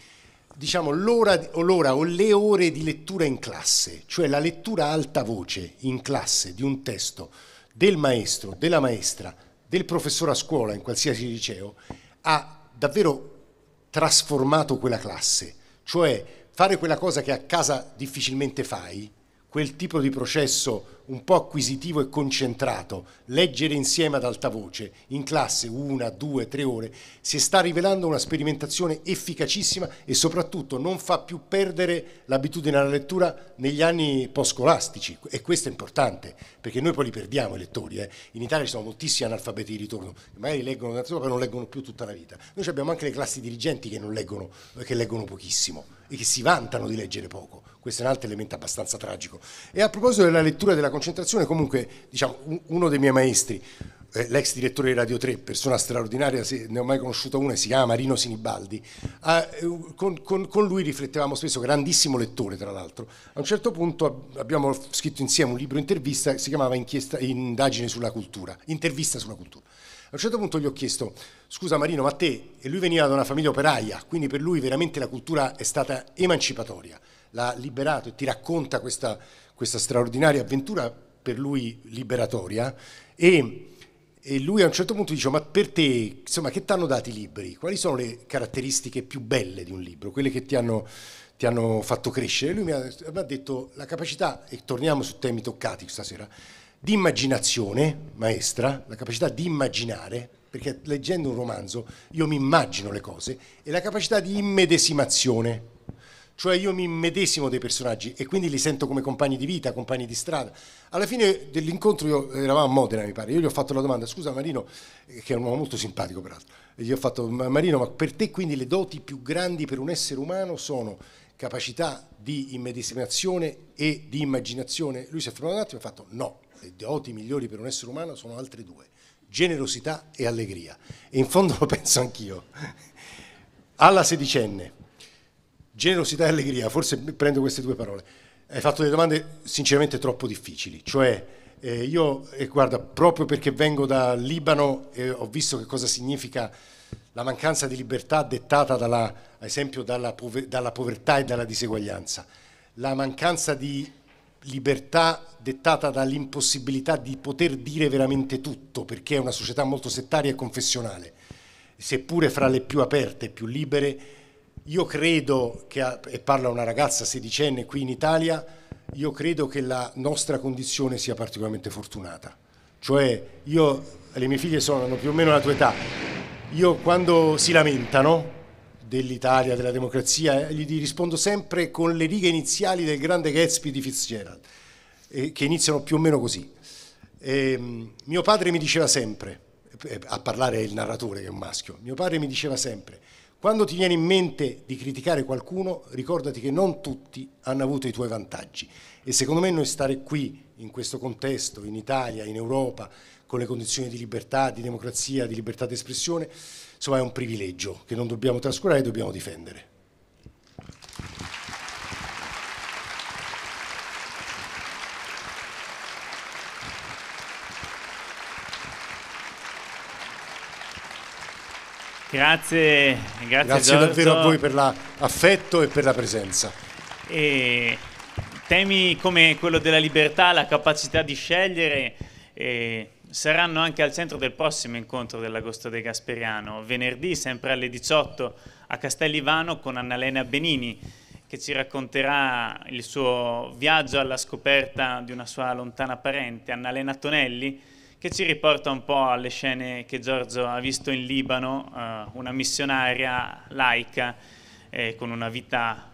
diciamo l'ora l'ora o le ore di lettura in classe, cioè la lettura a alta voce in classe di un testo del maestro, della maestra, del professore a scuola in qualsiasi liceo, ha davvero trasformato quella classe cioè fare quella cosa che a casa difficilmente fai, quel tipo di processo un po' acquisitivo e concentrato, leggere insieme ad alta voce, in classe una, due, tre ore, si sta rivelando una sperimentazione efficacissima e soprattutto non fa più perdere l'abitudine alla lettura negli anni post-scolastici e questo è importante perché noi poi li perdiamo i lettori, eh. in Italia ci sono moltissimi analfabeti di ritorno, magari leggono una ma non leggono più tutta la vita, noi abbiamo anche le classi dirigenti che non leggono, che leggono pochissimo e che si vantano di leggere poco questo è un altro elemento abbastanza tragico. E a proposito della lettura della concentrazione, comunque diciamo, uno dei miei maestri, eh, l'ex direttore di Radio 3, persona straordinaria, se ne ho mai conosciuto una, si chiama Marino Sinibaldi, eh, con, con, con, lui riflettevamo spesso, grandissimo lettore tra l'altro, a un certo punto abbiamo scritto insieme un libro intervista, si chiamava Indagine sulla cultura, Intervista sulla cultura. A un certo punto gli ho chiesto, scusa Marino, ma te, e lui veniva da una famiglia operaia, quindi per lui veramente la cultura è stata emancipatoria l'ha liberato e ti racconta questa, questa straordinaria avventura per lui liberatoria e, e, lui a un certo punto dice ma per te insomma che ti hanno dato i libri? Quali sono le caratteristiche più belle di un libro? Quelle che ti hanno, ti hanno fatto crescere? Lui mi ha, mi ha detto la capacità, e torniamo su temi toccati stasera, di immaginazione maestra, la capacità di immaginare, perché leggendo un romanzo io mi immagino le cose, e la capacità di immedesimazione, cioè io mi immedesimo dei personaggi e quindi li sento come compagni di vita, compagni di strada. Alla fine dell'incontro io eravamo a Modena, mi pare, io gli ho fatto la domanda, scusa Marino, che è un uomo molto simpatico peraltro, gli ho fatto Marino, ma per te quindi le doti più grandi per un essere umano sono capacità di immedesimazione e di immaginazione? Lui si è fermato un attimo e ha fatto no, le doti migliori per un essere umano sono altre due, generosità e allegria. E in fondo [laughs] lo penso anch'io. Alla sedicenne Generosità e allegria, forse prendo queste due parole. Hai fatto delle domande sinceramente troppo difficili, cioè eh, io, eh, guarda, proprio perché vengo da Libano eh, ho visto che cosa significa la mancanza di libertà dettata dalla, ad esempio dalla, pover- dalla povertà e dalla diseguaglianza, la mancanza di libertà dettata dall'impossibilità di poter dire veramente tutto, perché è una società molto settaria e confessionale, seppure fra le più aperte, e più libere, io credo che, e parla una ragazza sedicenne qui in Italia, io credo che la nostra condizione sia particolarmente fortunata. Cioè, io, le mie figlie sono, più o meno la tua età, io quando si lamentano dell'Italia, della democrazia, eh, gli rispondo sempre con le righe iniziali del grande Gatsby di Fitzgerald, eh, che iniziano più o meno così. E, ehm, mio padre mi diceva sempre, eh, a parlare è il narratore che è un maschio, mio padre mi diceva sempre, quando ti viene in mente di criticare qualcuno, ricordati che non tutti hanno avuto i tuoi vantaggi. E secondo me noi stare qui, in questo contesto, in Italia, in Europa, con le condizioni di libertà, di democrazia, di libertà d'espressione, insomma è un privilegio che non dobbiamo trascurare e dobbiamo difendere. Grazie, grazie, grazie davvero a voi per l'affetto e per la presenza. E temi come quello della libertà, la capacità di scegliere eh, saranno anche al centro del prossimo incontro dell'Agosto de Gasperiano, venerdì sempre alle 18 a Castellivano con Annalena Benini che ci racconterà il suo viaggio alla scoperta di una sua lontana parente, Annalena Tonelli, che ci riporta un po' alle scene che Giorgio ha visto in Libano, eh, una missionaria laica eh, con una vita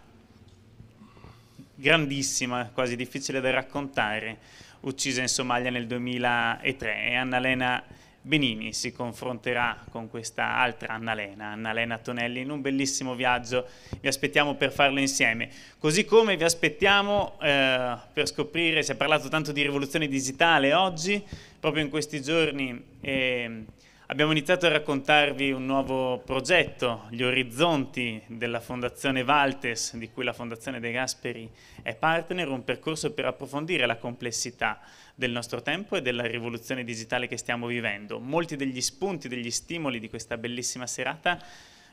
grandissima, quasi difficile da raccontare, uccisa in Somalia nel 2003 e Annalena Benini si confronterà con questa altra Annalena, Annalena Tonelli, in un bellissimo viaggio, vi aspettiamo per farlo insieme, così come vi aspettiamo eh, per scoprire, si è parlato tanto di rivoluzione digitale oggi, proprio in questi giorni eh, Abbiamo iniziato a raccontarvi un nuovo progetto, gli orizzonti della Fondazione Valtes, di cui la Fondazione De Gasperi è partner, un percorso per approfondire la complessità del nostro tempo e della rivoluzione digitale che stiamo vivendo. Molti degli spunti, degli stimoli di questa bellissima serata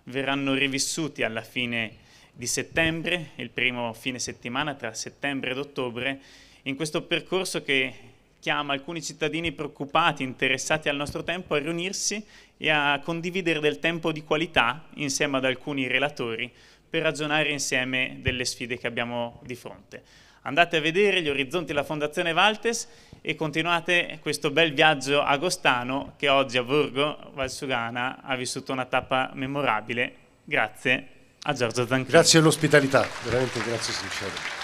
verranno rivissuti alla fine di settembre, il primo fine settimana tra settembre ed ottobre, in questo percorso che chiama alcuni cittadini preoccupati, interessati al nostro tempo, a riunirsi e a condividere del tempo di qualità insieme ad alcuni relatori per ragionare insieme delle sfide che abbiamo di fronte. Andate a vedere gli orizzonti della Fondazione Valtes e continuate questo bel viaggio agostano che oggi a Borgo Valsugana ha vissuto una tappa memorabile. Grazie a Giorgio Zanchini. Grazie all'ospitalità, veramente grazie sincero.